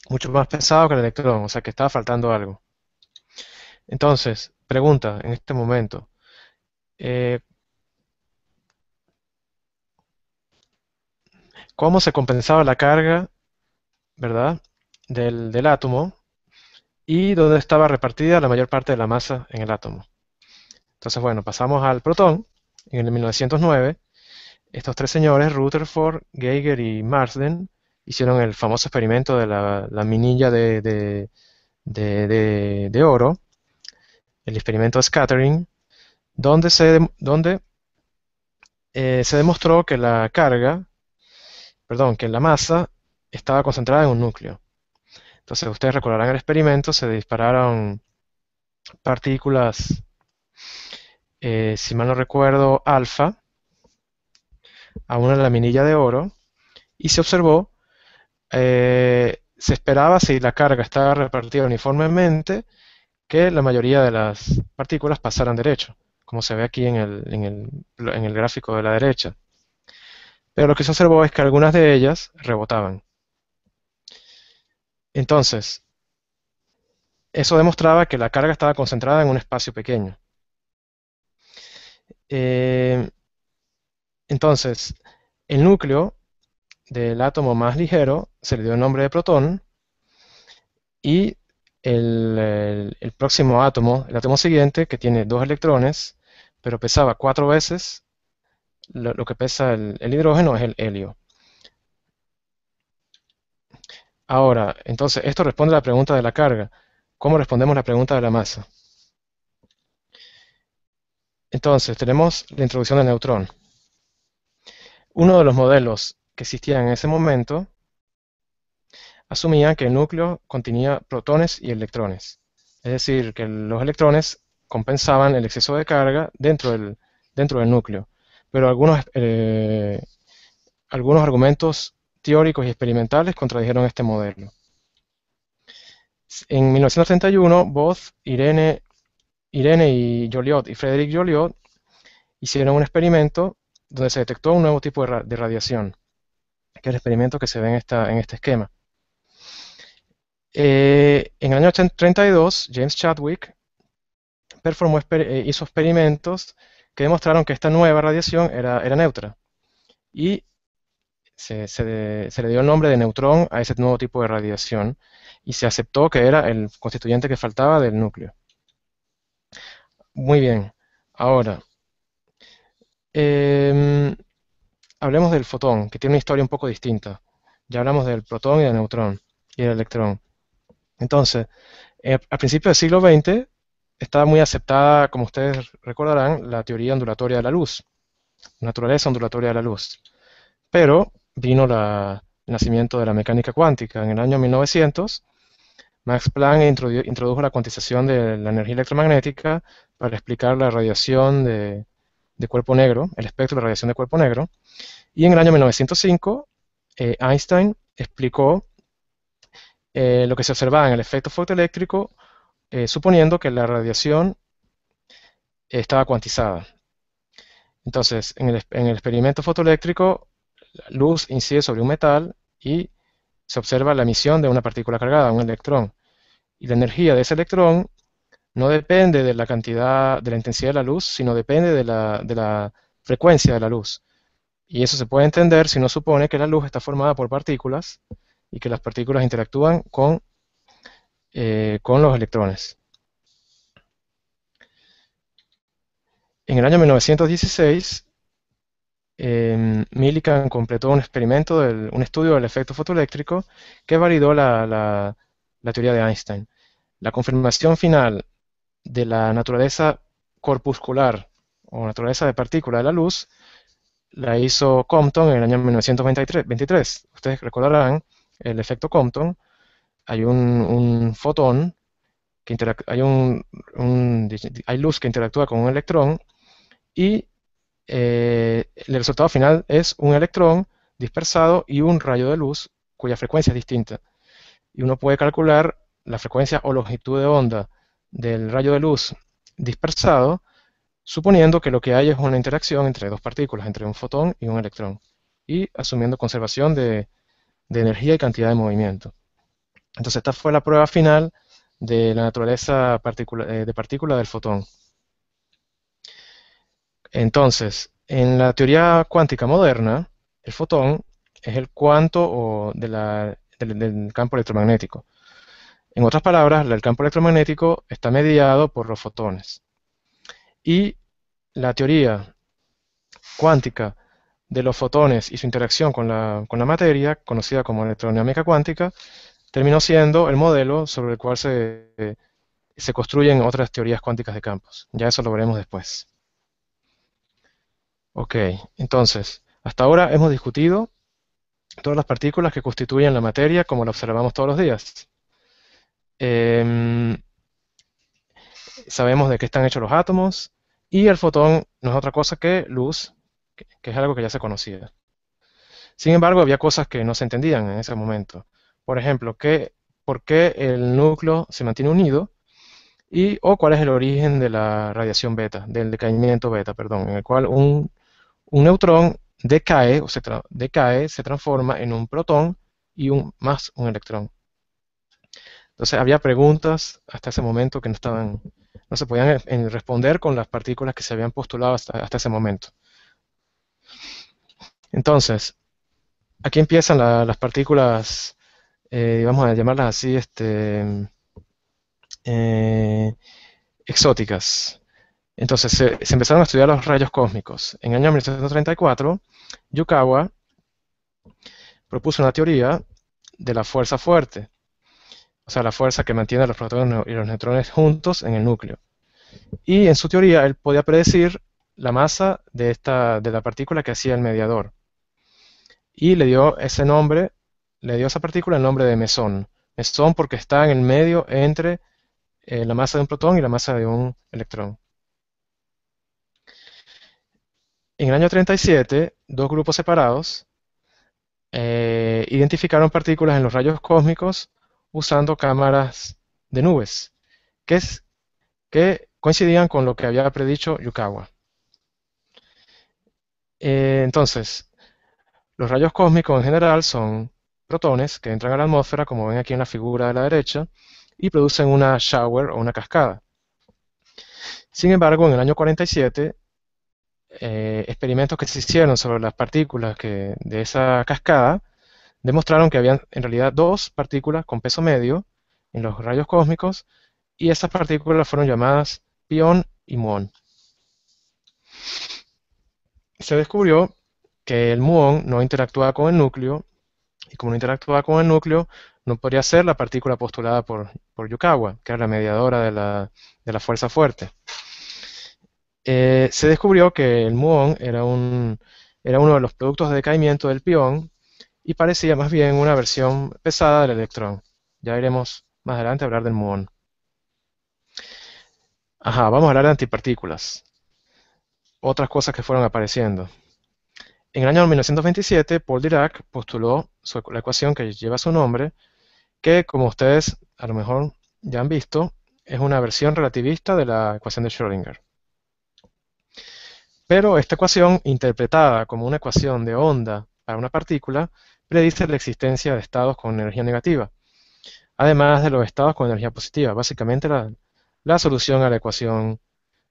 mucho más pesado que el electrón, o sea que estaba faltando algo. Entonces, pregunta en este momento, eh, ¿cómo se compensaba la carga, verdad, del, del átomo y dónde estaba repartida la mayor parte de la masa en el átomo? Entonces, bueno, pasamos al protón en el 1909. Estos tres señores, Rutherford, Geiger y Marsden, hicieron el famoso experimento de la, minilla de, de, de, oro, el experimento scattering, donde se, donde, eh, se demostró que la carga, perdón, que la masa estaba concentrada en un núcleo. Entonces, ustedes recordarán el experimento, se dispararon partículas eh, si mal no recuerdo, alfa, a una laminilla de oro, y se observó, eh, se esperaba, si la carga estaba repartida uniformemente, que la mayoría de las partículas pasaran derecho, como se ve aquí en el, en el, en el gráfico de la derecha. Pero lo que se observó es que algunas de ellas rebotaban. Entonces, eso demostraba que la carga estaba concentrada en un espacio pequeño. Eh, entonces, el núcleo del átomo más ligero se le dio el nombre de protón y el, próximo átomo, el átomo siguiente, que tiene dos electrones, pero pesaba cuatro veces lo, que pesa el, hidrógeno, es el helio. Ahora, entonces, esto responde a la pregunta de la carga. ¿Cómo respondemos la pregunta de la masa? Entonces, tenemos la introducción del neutrón. Uno de los modelos que existían en ese momento asumía que el núcleo contenía protones y electrones. Es decir, que los electrones compensaban el exceso de carga dentro del, dentro del núcleo. Pero algunos, eh, algunos argumentos teóricos y experimentales contradijeron este modelo. En 1931, Both, Irene Irene y Joliot y Frederick Joliot hicieron un experimento donde se detectó un nuevo tipo de, radiación, que es el experimento que se ve en, este esquema. Eh, en el año 32, James Chadwick performó, eh, hizo experimentos que demostraron que esta nueva radiación era, neutra. Y se, le dio el nombre de neutrón a ese nuevo tipo de radiación y se aceptó que era el constituyente que faltaba del núcleo. Muy bien. Ahora, em, hablemos del fotón, que tiene una historia un poco distinta. Ya hablamos del protón y del neutrón y del electrón. Entonces, eh, a principios del siglo XX estaba muy aceptada, como ustedes recordarán, la teoría ondulatoria de la luz, naturaleza ondulatoria de la luz. Pero vino el nacimiento de la mecánica cuántica en el año 1900 Max Planck introdujo la cuantización de la energía electromagnética para explicar la radiación de, cuerpo negro, el espectro de radiación de cuerpo negro. Y en el año 1905, eh, Einstein explicó eh, lo que se observaba en el efecto fotoeléctrico, eh, suponiendo que la radiación estaba cuantizada. Entonces, en el, en el experimento fotoeléctrico, la luz incide sobre un metal y se observa la emisión de una partícula cargada, un electrón. Y la energía de ese electrón no depende de la cantidad, de la intensidad de la luz, sino depende de la, frecuencia de la luz. Y eso se puede entender si no supone que la luz está formada por partículas y que las partículas interactúan con, eh, con los electrones. En el año 1916, eh, Millikan completó un experimento, un estudio del efecto fotoeléctrico que validó la, teoría de Einstein. La confirmación final de la naturaleza corpuscular o naturaleza de partícula de la luz la hizo Compton en el año 1923. Ustedes recordarán el efecto Compton. Hay un, fotón, que hay, hay luz que interactúa con un electrón y eh, el resultado final es un electrón dispersado y un rayo de luz cuya frecuencia es distinta. Y uno puede calcular la frecuencia o longitud de onda del rayo de luz dispersado, suponiendo que lo que hay es una interacción entre dos partículas, entre un fotón y un electrón, y asumiendo conservación de, energía y cantidad de movimiento. Entonces esta fue la prueba final de la naturaleza eh, de partícula del fotón. Entonces, en la teoría cuántica moderna, el fotón es el cuanto del, campo electromagnético. En otras palabras, el campo electromagnético está mediado por los fotones. Y la teoría cuántica de los fotones y su interacción con la, materia, conocida como electrodinámica cuántica, terminó siendo el modelo sobre el cual se, se construyen otras teorías cuánticas de campos. Ya eso lo veremos después. Ok, entonces, hasta ahora hemos discutido todas las partículas que constituyen la materia como la observamos todos los días. Em, sabemos de qué están hechos los átomos y el fotón no es otra cosa que luz, que es algo que ya se conocía. Sin embargo, había cosas que no se entendían en ese momento. Por ejemplo, ¿qué, ¿por qué el núcleo se mantiene unido? Y, o cuál es el origen de la radiación beta, del decaimiento beta, perdón, en el cual un un neutrón decae, o se decae, se transforma en un protón y un, más un electrón. Entonces había preguntas hasta ese momento que no estaban, no se podían eh, responder con las partículas que se habían postulado hasta, ese momento. Entonces, aquí empiezan las partículas, eh, vamos a llamarlas así, este, eh, exóticas. Entonces se, empezaron a estudiar los rayos cósmicos. En el año 1934, Yukawa propuso una teoría de la fuerza fuerte, o sea, la fuerza que mantiene a los protones y los neutrones juntos en el núcleo. Y en su teoría él podía predecir la masa de, esta, de la partícula que hacía el mediador. Y le dio ese nombre, le dio a esa partícula el nombre de mesón. Mesón porque está en el medio entre eh, la masa de un protón y la masa de un electrón. en el año 37, dos grupos separados eh, identificaron partículas en los rayos cósmicos usando cámaras de nubes, que, coincidían con lo que había predicho Yukawa. Eh, entonces, los rayos cósmicos en general son protones que entran a la atmósfera, como ven aquí en la figura de la derecha, y producen una shower o una cascada. Sin embargo, en el año 47 eh, experimentos que se hicieron sobre las partículas que, de esa cascada demostraron que había en realidad dos partículas con peso medio en los rayos cósmicos y esas partículas fueron llamadas pion y muón. Se descubrió que el muón no interactuaba con el núcleo y como no interactuaba con el núcleo, no podría ser la partícula postulada por, Yukawa, que era la mediadora de la fuerza fuerte. Eh, se descubrió que el muón era, uno de los productos de decaimiento del pión y parecía más bien una versión pesada del electrón. Ya iremos más adelante a hablar del muón. Ajá, vamos a hablar de antipartículas. Otras cosas que fueron apareciendo. En el año 1927, Paul Dirac postuló la ecuación que lleva su nombre, que como ustedes a lo mejor ya han visto, es una versión relativista de la ecuación de Schrödinger. Pero esta ecuación, interpretada como una ecuación de onda para una partícula, predice la existencia de estados con energía negativa, además de los estados con energía positiva, básicamente la, solución a la ecuación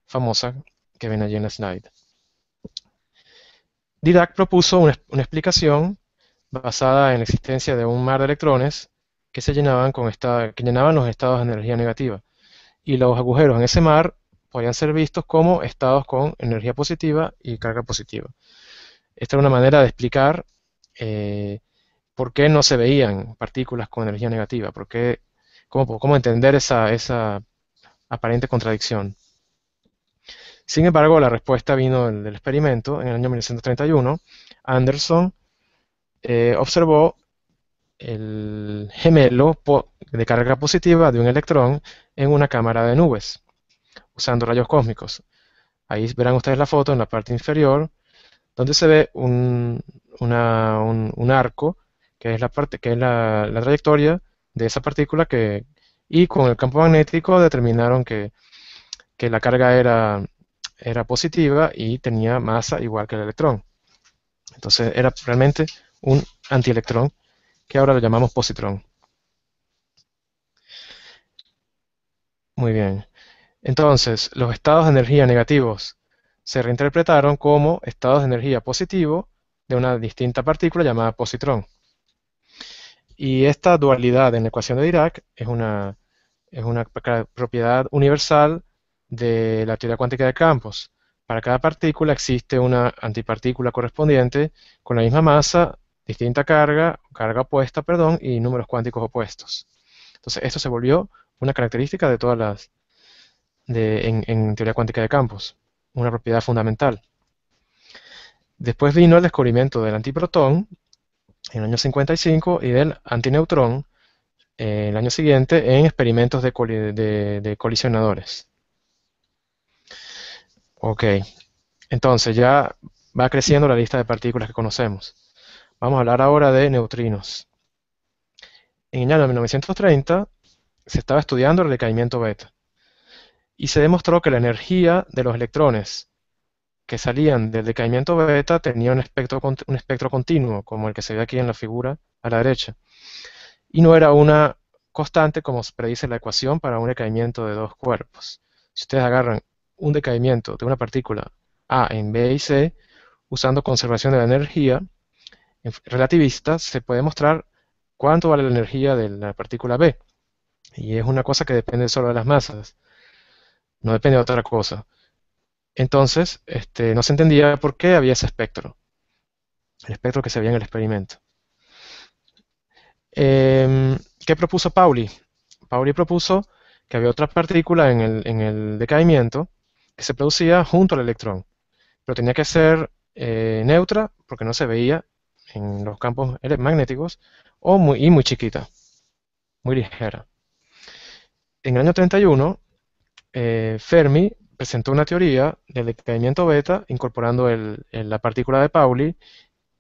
famosa que ven allí en la slide. Dirac propuso una, explicación basada en la existencia de un mar de electrones que se llenaban con que llenaban los estados de energía negativa. Y los agujeros en ese mar podían ser vistos como estados con energía positiva y carga positiva. Esta es una manera de explicar eh, por qué no se veían partículas con energía negativa, por qué, cómo, entender esa, aparente contradicción. Sin embargo, la respuesta vino del, experimento. En el año 1931, Anderson eh, observó el gemelo de carga positiva de un electrón en una cámara de nubes usando rayos cósmicos. Ahí verán ustedes la foto en la parte inferior, donde se ve un, un, un arco, que es la parte, que es la, trayectoria de esa partícula que, y con el campo magnético determinaron que, la carga era, era positiva y tenía masa igual que el electrón. Entonces era realmente un antielectrón, que ahora lo llamamos positrón. Muy bien. Entonces, los estados de energía negativos se reinterpretaron como estados de energía positivo de una distinta partícula llamada positrón. Y esta dualidad en la ecuación de Dirac es una, es una propiedad universal de la teoría cuántica de campos. Para cada partícula existe una antipartícula correspondiente con la misma masa, distinta carga, carga opuesta, perdón, y números cuánticos opuestos. Entonces, esto se volvió una característica de todas las en, teoría cuántica de campos, una propiedad fundamental. Después vino el descubrimiento del antiprotón en el año 55 y del antineutrón eh, el año siguiente en experimentos de, de, colisionadores. Ok, entonces ya va creciendo la lista de partículas que conocemos. Vamos a hablar ahora de neutrinos. En el año 1930 se estaba estudiando el decaimiento beta y se demostró que la energía de los electrones que salían del decaimiento beta tenía un espectro, un espectro continuo, como el que se ve aquí en la figura a la derecha, y no era una constante como se predice la ecuación para un decaimiento de dos cuerpos. Si ustedes agarran un decaimiento de una partícula A en B y C, usando conservación de la energía relativista, se puede mostrar cuánto vale la energía de la partícula B. Y es una cosa que depende solo de las masas no depende de otra cosa. Entonces, este, no se entendía por qué había ese espectro, el espectro que se veía en el experimento. Em, ¿Qué propuso Pauli? Pauli propuso que había otra partícula en el, decaimiento que se producía junto al electrón, pero tenía que ser eh, neutra porque no se veía en los campos magnéticos o muy, y muy chiquita, muy ligera. En el año 31, eh, Fermi presentó una teoría del decaimiento beta incorporando la partícula de Pauli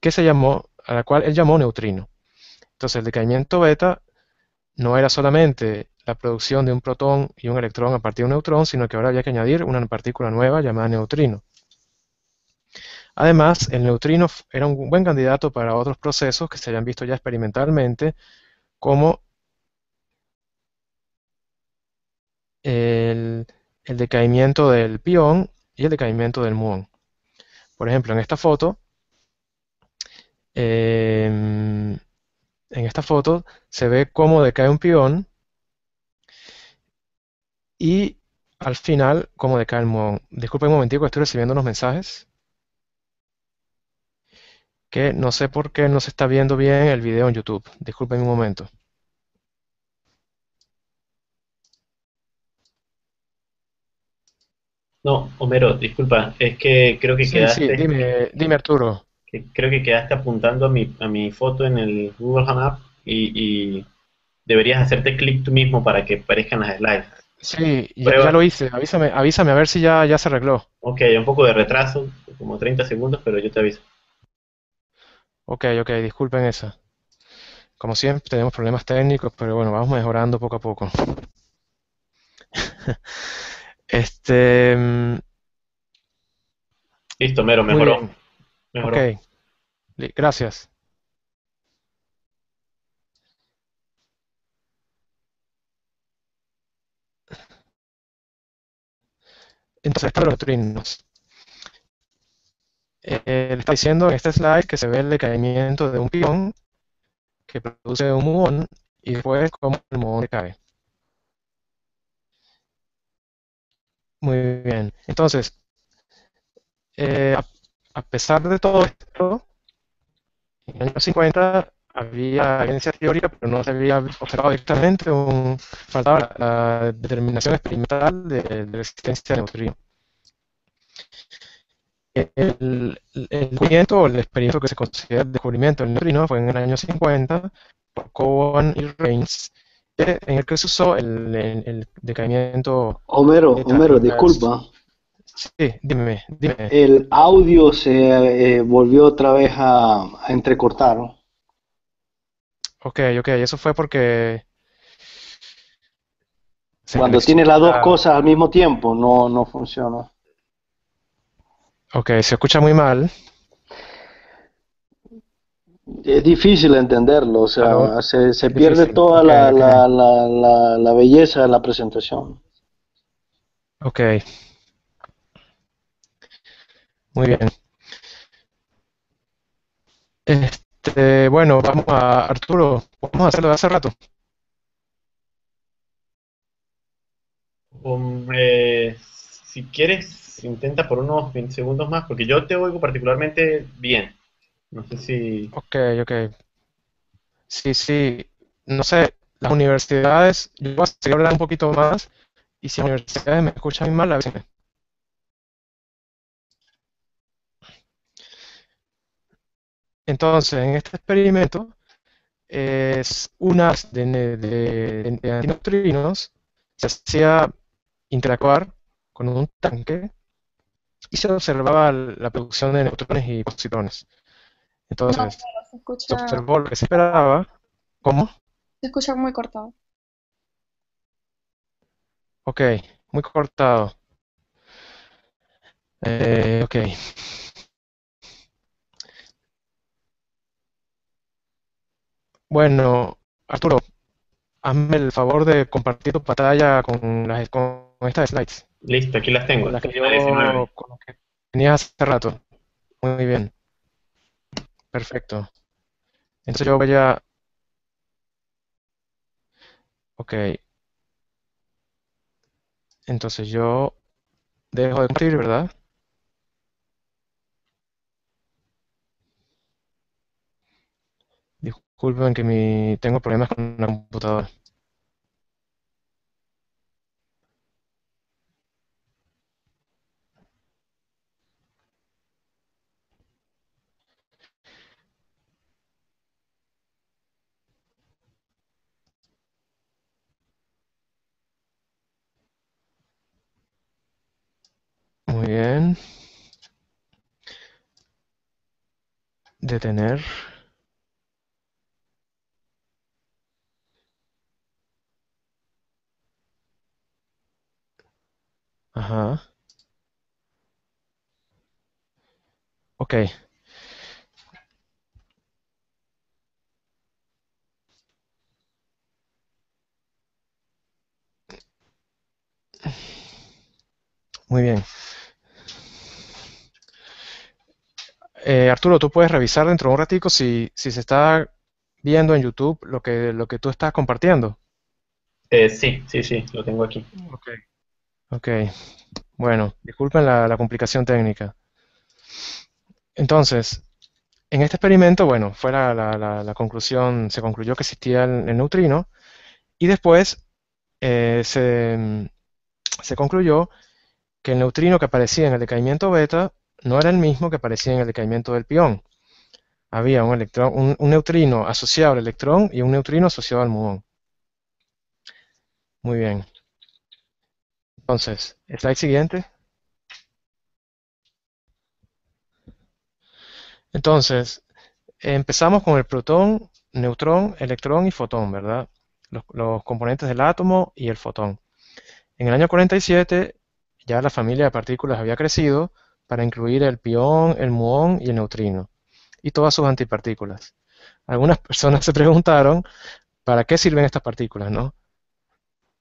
que se llamó, a la cual él llamó neutrino. Entonces el decaimiento beta no era solamente la producción de un protón y un electrón a partir de un neutrón, sino que ahora había que añadir una partícula nueva llamada neutrino. Además, el neutrino era un buen candidato para otros procesos que se habían visto ya experimentalmente, como el, decaimiento del pion y el decaimiento del muón. Por ejemplo, en esta foto, em, en esta foto se ve cómo decae un pion y al final cómo decae el muón. Disculpen un momentico, estoy recibiendo unos mensajes que no sé por qué no se está viendo bien el video en YouTube. Disculpen un momento. No, Homero, disculpa, es que creo que quedaste. Sí, dime, dime Arturo. creo que quedaste apuntando a mi, a mi foto en el Google Hangout y, y deberías hacerte clic tú mismo para que aparezcan las slides. Sí, ya, lo hice, avísame, avísame a ver si ya, ya se arregló. Ok, hay un poco de retraso, como 30 segundos, pero yo te aviso. Ok, ok, disculpen esa. Como siempre, tenemos problemas técnicos, pero bueno, vamos mejorando poco a poco. Este. Mm, Listo, Mero, mejoró. Ok. Gracias. Entonces, para los trinos. Él eh, está diciendo en este slide que se ve el decaimiento de un pion que produce un muón y después cómo el muón decae. Muy bien. Entonces, eh, a, pesar de todo esto, en los años 50 había evidencia teórica, pero no se había observado directamente, un, faltaba la determinación experimental de, la existencia de neutrinos. El, el descubrimiento el experimento que se considera el descubrimiento del neutrino fue en el año 50 por Cohen y Reins en el que se usó el, el, decaimiento. Homero, Homero, disculpa. Sí, dime, dime. El audio se eh, volvió otra vez a, entrecortar. Ok, ok, eso fue porque... Cuando tiene las dos cosas al mismo tiempo, no, no funciona. Ok, se escucha muy mal es difícil entenderlo, o sea, se, pierde toda la, belleza de la presentación. Ok. Muy bien. Este, bueno, vamos a Arturo, vamos a hacerlo de hace rato. Hombre, si quieres, intenta por unos 20 segundos más, porque yo te oigo particularmente bien. No sé si... Ok, ok. Sí, sí. No sé, las universidades, yo voy a hablar un poquito más y si las universidades me escuchan mal, veces. Entonces, en este experimento, es unas de, de, antineutrinos se hacía interactuar con un tanque y se observaba la producción de neutrones y positrones. Entonces, se lo que se esperaba. ¿Cómo? Se escucha muy cortado. Ok, muy cortado. Eh, ok. Bueno, Arturo, hazme el favor de compartir tu pantalla con, estas slides. Listo, aquí las tengo. Las que las que tenías hace rato. Muy bien. Perfecto. Entonces yo voy a... Ok. Entonces yo dejo de compartir, ¿verdad? Disculpen que mi... tengo problemas con la computadora. bien. Detener. Ajá. Okay. Muy bien. Eh, Arturo, tú puedes revisar dentro de un ratico si, si se está viendo en YouTube lo que, lo que tú estás compartiendo. Eh, sí, sí, sí, lo tengo aquí. Ok. Ok. Bueno, disculpen la, complicación técnica. Entonces, en este experimento, bueno, fue la, conclusión, se concluyó que existía el, neutrino y después eh, se, se concluyó que el neutrino que aparecía en el decaimiento beta no era el mismo que aparecía en el decaimiento del pión. Había un, electrón, un, neutrino asociado al electrón y un neutrino asociado al muón. Muy bien. Entonces, slide siguiente. Entonces, empezamos con el protón, neutrón, electrón y fotón, ¿verdad? los, componentes del átomo y el fotón. En el año 47 ya la familia de partículas había crecido para incluir el pión, el muón y el neutrino, y todas sus antipartículas. Algunas personas se preguntaron, ¿para qué sirven estas partículas? No?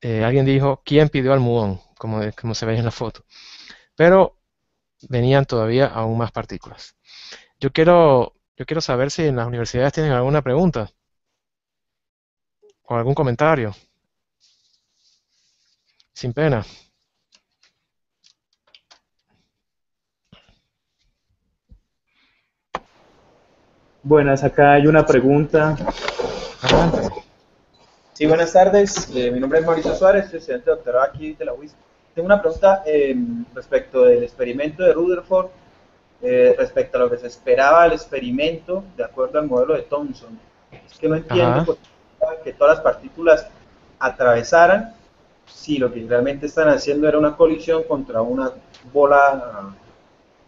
Eh, alguien dijo, ¿quién pidió al muón? Como, como se ve en la foto. Pero venían todavía aún más partículas. Yo quiero, yo quiero saber si en las universidades tienen alguna pregunta o algún comentario. Sin pena. Buenas, acá hay una pregunta. Sí, buenas tardes. Eh, mi nombre es Mauricio Suárez, soy estudiante de doctorado aquí de la UIS. Tengo una pregunta em, respecto del experimento de Rutherford, eh, respecto a lo que se esperaba del experimento de acuerdo al modelo de Thomson. Es que no entiendo por qué que todas las partículas atravesaran si lo que realmente están haciendo era una colisión contra una bola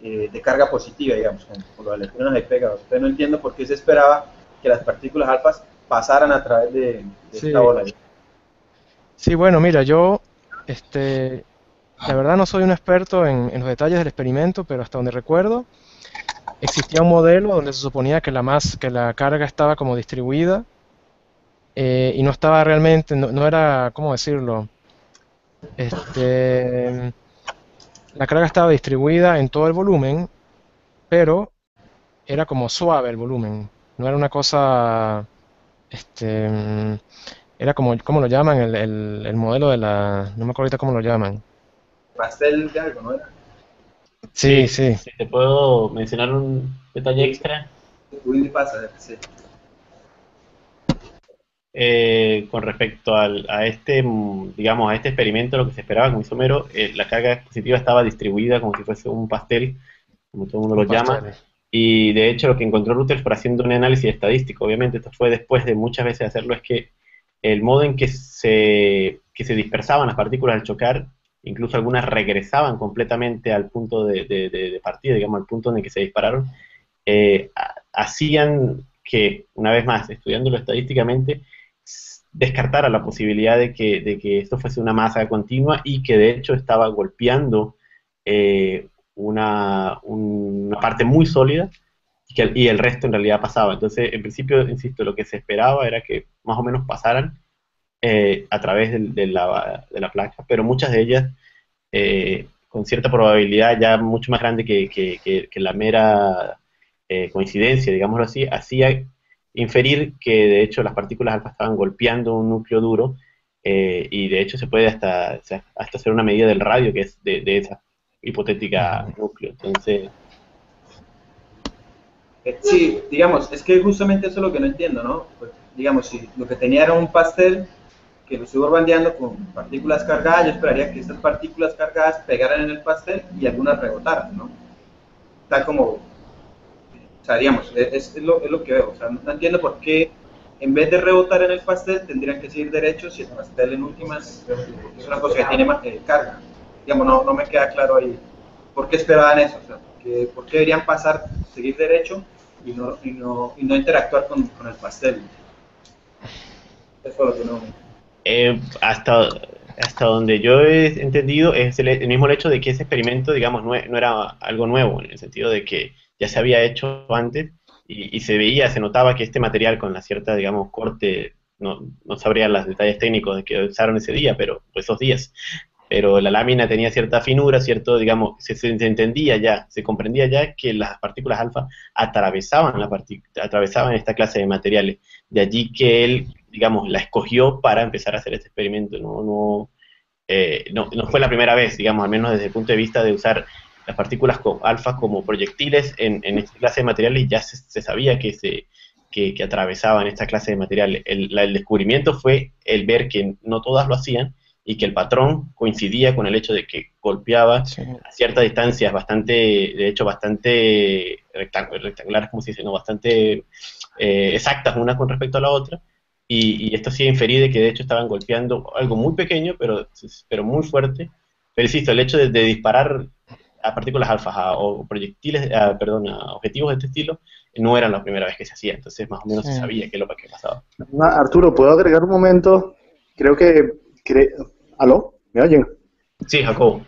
eh, de carga positiva, digamos, con, los electrones ahí pegados. Pero no entiendo por qué se esperaba que las partículas alfas pasaran a través de, esta bola. Sí, bueno, mira, yo, este, la verdad no soy un experto en, los detalles del experimento, pero hasta donde recuerdo, existía un modelo donde se suponía que la, que la carga estaba como distribuida eh, y no estaba realmente, no, no, era, ¿cómo decirlo? Este, la carga estaba distribuida en todo el volumen, pero era como suave el volumen, no era una cosa, este, mm, era como, ¿cómo lo llaman? El, modelo de la, no me acuerdo ahorita cómo lo llaman. Pastel de algo, ¿no era? Sí, sí. Si te puedo mencionar un detalle extra. pasa, sí eh, con respecto al, a este, mm, digamos, a este experimento, lo que se esperaba, como hizo eh, la carga positiva estaba distribuida como si fuese un pastel, como todo el mundo lo llama. Y de hecho lo que encontró rutherford haciendo un análisis estadístico, obviamente esto fue después de muchas veces hacerlo, es que el modo en que se, que se dispersaban las partículas al chocar, incluso algunas regresaban completamente al punto de, partida, digamos, al punto en el que se dispararon, eh, hacían que, una vez más, estudiándolo estadísticamente, descartara la posibilidad de que, de que esto fuese una masa continua y que de hecho estaba golpeando eh, una, parte muy sólida y, que, y el resto en realidad pasaba. Entonces, en principio, insisto, lo que se esperaba era que más o menos pasaran eh, a través de, la, de, la, placa, pero muchas de ellas eh, con cierta probabilidad ya mucho más grande que, que, que la mera coincidencia, digámoslo así, hacía inferir que de hecho las partículas alfa estaban golpeando un núcleo duro eh, y de hecho se puede hasta, hasta hacer una medida del radio que es de, esa hipotética núcleo. Entonces... Eh, sí, digamos, es que justamente eso es lo que no entiendo, ¿no? Pues, digamos, si lo que tenía era un pastel que lo estuvo bandeando con partículas cargadas, yo esperaría que esas partículas cargadas pegaran en el pastel y algunas rebotaran, ¿no? Tal como o sea, digamos, es, lo, que veo. O sea, no entiendo por qué en vez de rebotar en el pastel tendrían que seguir derecho si el pastel en últimas es una cosa que tiene más eh, carga. Digamos, no, me queda claro ahí por qué esperaban eso. O sea, por qué deberían pasar, seguir derecho y no, interactuar con, el pastel. Eso es lo que no... Eh, hasta hasta donde yo he entendido, es el, mismo hecho de que ese experimento, digamos, no, no, era algo nuevo, en el sentido de que ya se había hecho antes y, se veía, se notaba que este material con la cierta, digamos, corte, no, no sabría los detalles técnicos de que usaron ese día, pero esos días, pero la lámina tenía cierta finura, cierto, digamos, se, entendía ya, se comprendía ya que las partículas alfa atravesaban, la atravesaban esta clase de materiales. De allí que él, digamos, la escogió para empezar a hacer este experimento. No, no, eh, no, no fue la primera vez, digamos, al menos desde el punto de vista de usar las partículas alfa como proyectiles en, en, esta clase de materiales ya se, sabía que, se, que, atravesaban esta clase de materiales. El, descubrimiento fue el ver que no todas lo hacían y que el patrón coincidía con el hecho de que golpeaba a ciertas distancias bastante, de hecho, bastante rectangulares, como se dice, no, bastante eh, exactas una con respecto a la otra. Y, esto sí inferí de que de hecho estaban golpeando algo muy pequeño, pero, pero muy fuerte. Pero insisto, el hecho de disparar a partículas alfas o proyectiles, perdón, a objetivos de este estilo, no eran la primera vez que se hacía, entonces más o menos se sabía qué es lo que pasaba. Ah, Arturo, ¿puedo agregar un momento? Creo que... creo ¿Aló? ¿Me oyen? Sí, Jacobo.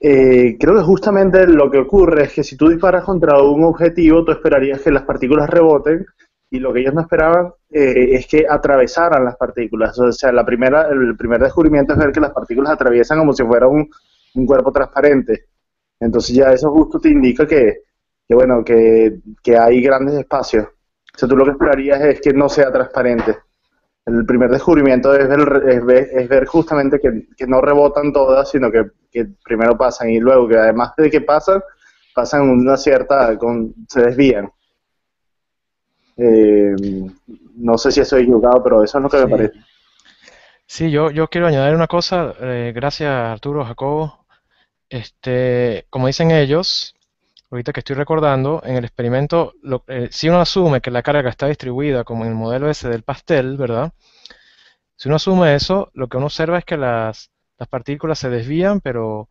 Eh, creo que justamente lo que ocurre es que si tú disparas contra un objetivo, tú esperarías que las partículas reboten y lo que ellos no esperaban eh, es que atravesaran las partículas. O sea, la primera, el primer descubrimiento es ver que las partículas atraviesan como si fuera un, un cuerpo transparente. Entonces ya eso justo te indica que, bueno, que, hay grandes espacios. O sea, tú lo que esperarías es que no sea transparente. El primer descubrimiento es ver, es ver, justamente que, no rebotan todas, sino que, primero pasan y luego que además de que pasan, pasan una cierta, con, se desvían. Eh, no sé si eso estoy equivocado, pero eso es lo que me parece. Sí, yo, yo quiero añadir una cosa, eh, gracias Arturo, Jacobo, este, como dicen ellos, ahorita que estoy recordando, en el experimento, eh, si uno asume que la carga está distribuida como en el modelo ese del pastel, ¿verdad? Si uno asume eso, lo que uno observa es que las, partículas se desvían, pero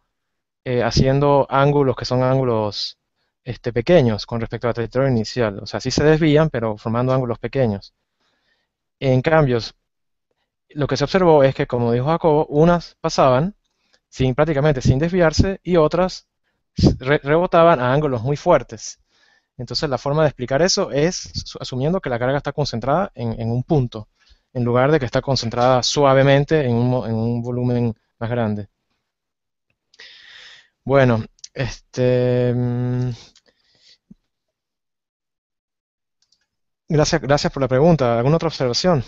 eh, haciendo ángulos que son ángulos este, pequeños con respecto a la trayectoria inicial. O sea, sí se desvían, pero formando ángulos pequeños. En cambio, lo que se observó es que, como dijo Jacobo, unas pasaban sin prácticamente sin desviarse y otras rebotaban a ángulos muy fuertes. Entonces la forma de explicar eso es asumiendo que la carga está concentrada en, un punto, en lugar de que está concentrada suavemente en un, en un volumen más grande. Bueno, este... Mm, gracias, gracias por la pregunta. ¿Alguna otra observación?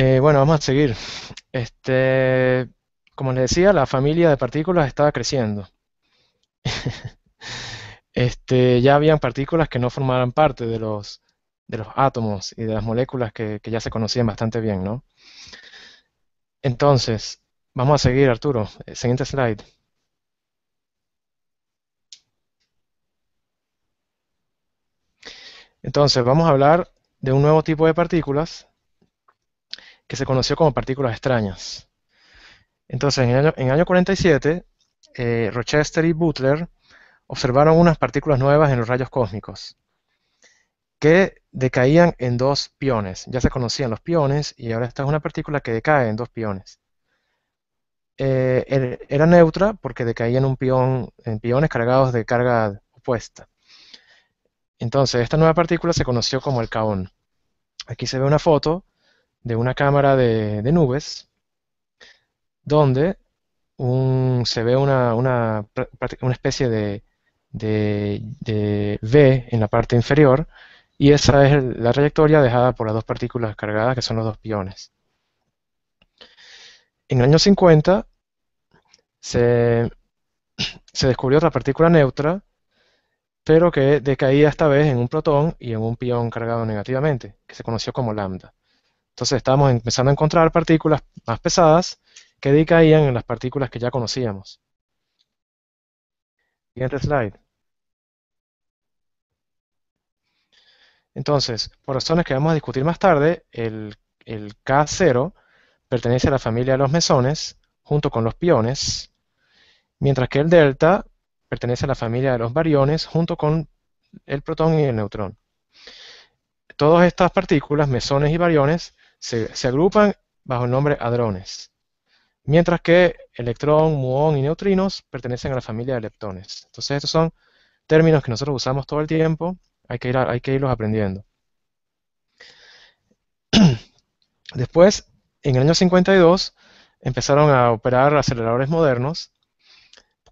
Eh, bueno, vamos a seguir. Este, como les decía, la familia de partículas estaba creciendo. Este, ya habían partículas que no formaban parte de los, átomos y de las moléculas que, ya se conocían bastante bien, ¿no? Entonces, vamos a seguir, Arturo. Eh, siguiente slide. Entonces, vamos a hablar de un nuevo tipo de partículas que se conoció como partículas extrañas. Entonces, en el año, 47, eh, Rochester y Butler observaron unas partículas nuevas en los rayos cósmicos que decaían en dos piones. Ya se conocían los piones y ahora esta es una partícula que decae en dos piones. Eh, er, era neutra porque decaía en un pion, en piones cargados de carga opuesta. Entonces, esta nueva partícula se conoció como el caón. Aquí se ve una foto de una cámara de, nubes donde se ve una, una, especie de, de, V en la parte inferior y esa es la trayectoria dejada por las dos partículas cargadas que son los dos piones. En el año 50 se, se descubrió otra partícula neutra, pero que decaía esta vez en un protón y en un pion cargado negativamente, que se conoció como lambda. Entonces estábamos empezando a encontrar partículas más pesadas que decaían en las partículas que ya conocíamos. Siguiente slide. Entonces, por razones que vamos a discutir más tarde, el, K0 pertenece a la familia de los mesones junto con los piones, mientras que el delta pertenece a la familia de los bariones junto con el protón y el neutrón. Todas estas partículas, mesones y bariones, se, agrupan bajo el nombre hadrones, mientras que electrón, muón y neutrinos pertenecen a la familia de leptones. Entonces estos son términos que nosotros usamos todo el tiempo, hay que, ir hay que irlos aprendiendo. Después, en el año 52, empezaron a operar aceleradores modernos,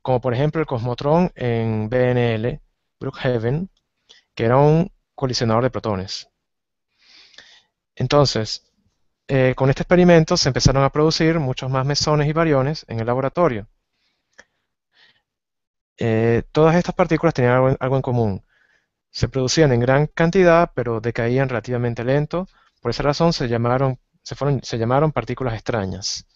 como por ejemplo el Cosmotron en BNL, Brookhaven, que era un colisionador de protones. Entonces, eh, con este experimento se empezaron a producir muchos más mesones y bariones en el laboratorio. Eh, todas estas partículas tenían algo en, común. Se producían en gran cantidad, pero decaían relativamente lento. Por esa razón se llamaron, se se llamaron partículas extrañas.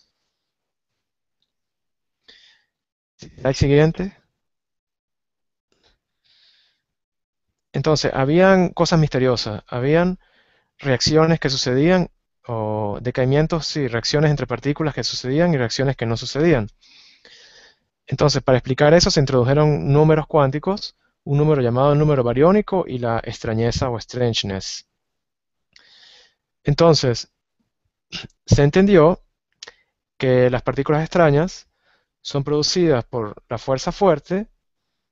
La siguiente. Entonces, habían cosas misteriosas, habían reacciones que sucedían o decaimientos y reacciones entre partículas que sucedían y reacciones que no sucedían. Entonces, para explicar eso se introdujeron números cuánticos, un número llamado número bariónico y la extrañeza o strangeness. Entonces, se entendió que las partículas extrañas son producidas por la fuerza fuerte,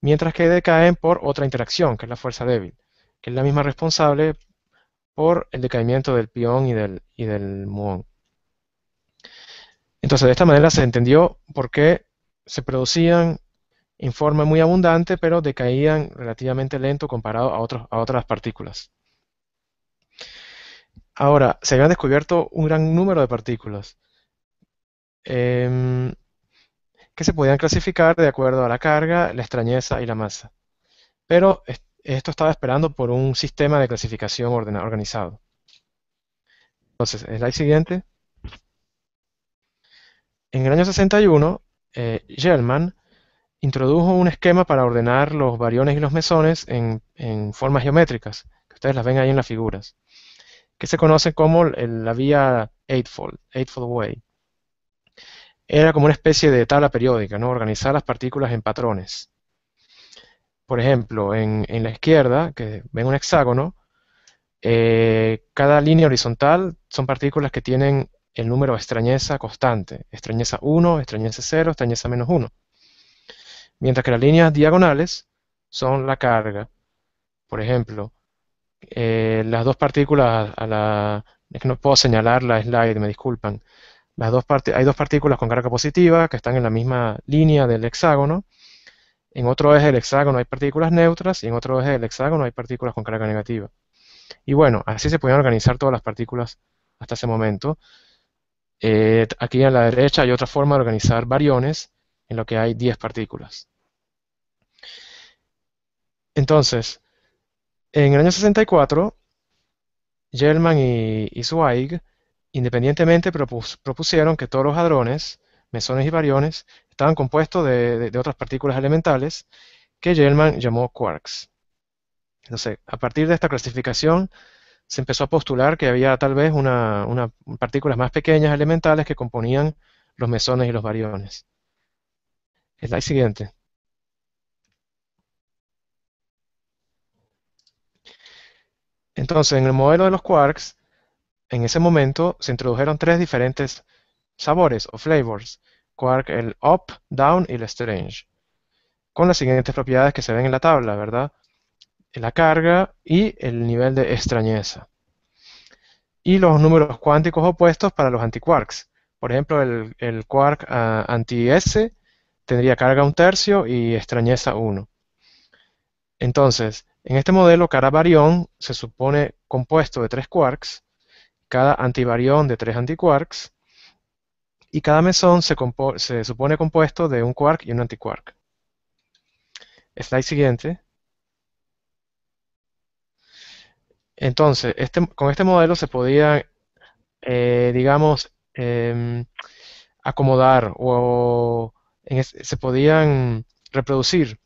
mientras que decaen por otra interacción, que es la fuerza débil, que es la misma responsable por el decaimiento del peón y del, muón. Entonces, de esta manera se entendió por qué se producían en forma muy abundante, pero decaían relativamente lento comparado a, otras partículas. Ahora, se habían descubierto un gran número de partículas em, que se podían clasificar de acuerdo a la carga, la extrañeza y la masa. Pero esto estaba esperando por un sistema de clasificación ordenado, organizado. Entonces, slide siguiente. En el año 61, eh, German introdujo un esquema para ordenar los variones y los mesones en, formas geométricas, que ustedes las ven ahí en las figuras, que se conoce como la vía Eightfold, Eightfold Way. Era como una especie de tabla periódica, ¿no? Organizar las partículas en patrones por ejemplo, en, la izquierda, que ven un hexágono, eh, cada línea horizontal son partículas que tienen el número de extrañeza constante, extrañeza 1, extrañeza 0, extrañeza menos 1. Mientras que las líneas diagonales son la carga. Por ejemplo, eh, las dos partículas a la... Es que no puedo señalar la slide, me disculpan. Las dos hay dos partículas con carga positiva que están en la misma línea del hexágono en otro eje del hexágono hay partículas neutras y en otro eje el hexágono hay partículas con carga negativa. Y bueno, así se podían organizar todas las partículas hasta ese momento. Eh, aquí a la derecha hay otra forma de organizar variones en lo que hay 10 partículas. Entonces, en el año 64, Gellman y, Zweig independientemente propusieron que todos los hadrones, mesones y variones estaban compuestos de, otras partículas elementales que Gell-Mann llamó quarks. Entonces, a partir de esta clasificación, se empezó a postular que había tal vez unas una partículas más pequeñas elementales que componían los mesones y los variones. la siguiente. Entonces, en el modelo de los quarks, en ese momento se introdujeron tres diferentes sabores o flavors. Quark el up, down y el strange, Con las siguientes propiedades que se ven en la tabla, ¿verdad? La carga y el nivel de extrañeza. Y los números cuánticos opuestos para los antiquarks. Por ejemplo, el, quark ah, anti-S tendría carga un tercio y extrañeza 1. Entonces, en este modelo, cada barión se supone compuesto de tres quarks, cada antivarión de tres antiquarks, y cada mesón se, se supone compuesto de un quark y un antiquark. Slide siguiente. Entonces, este, con este modelo se podía, eh, digamos, em, acomodar o se podían reproducir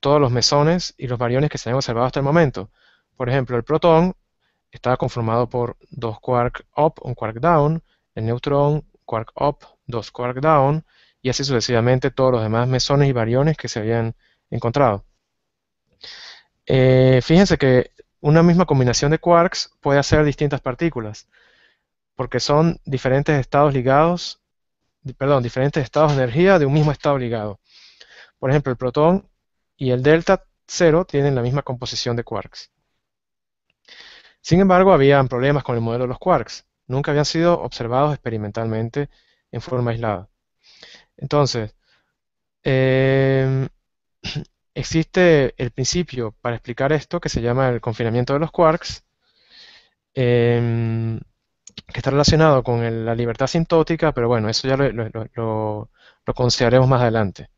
todos los mesones y los variones que se habían observado hasta el momento. Por ejemplo, el protón estaba conformado por dos quark up, un quark down, el neutrón quark up, dos quark down, y así sucesivamente todos los demás mesones y variones que se habían encontrado. Eh, fíjense que una misma combinación de quarks puede hacer distintas partículas, porque son diferentes estados ligados, perdón, diferentes estados de energía de un mismo estado ligado. Por ejemplo, el protón y el delta 0 tienen la misma composición de quarks. Sin embargo, habían problemas con el modelo de los quarks. Nunca habían sido observados experimentalmente en forma aislada. Entonces, em, existe el principio para explicar esto que se llama el confinamiento de los quarks, em, que está relacionado con la libertad sintótica, pero bueno, eso ya lo, consideraremos más adelante.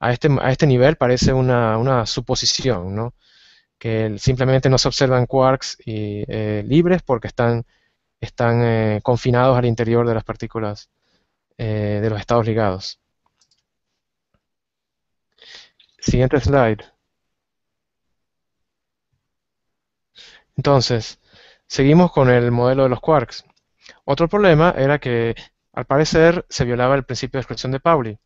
A este, a este nivel parece una, suposición, ¿no? que simplemente no se observan quarks eh, libres porque están están eh, confinados al interior de las partículas eh, de los estados ligados. Siguiente slide. Entonces, seguimos con el modelo de los quarks. Otro problema era que, al parecer, se violaba el principio de exclusión de Pauli,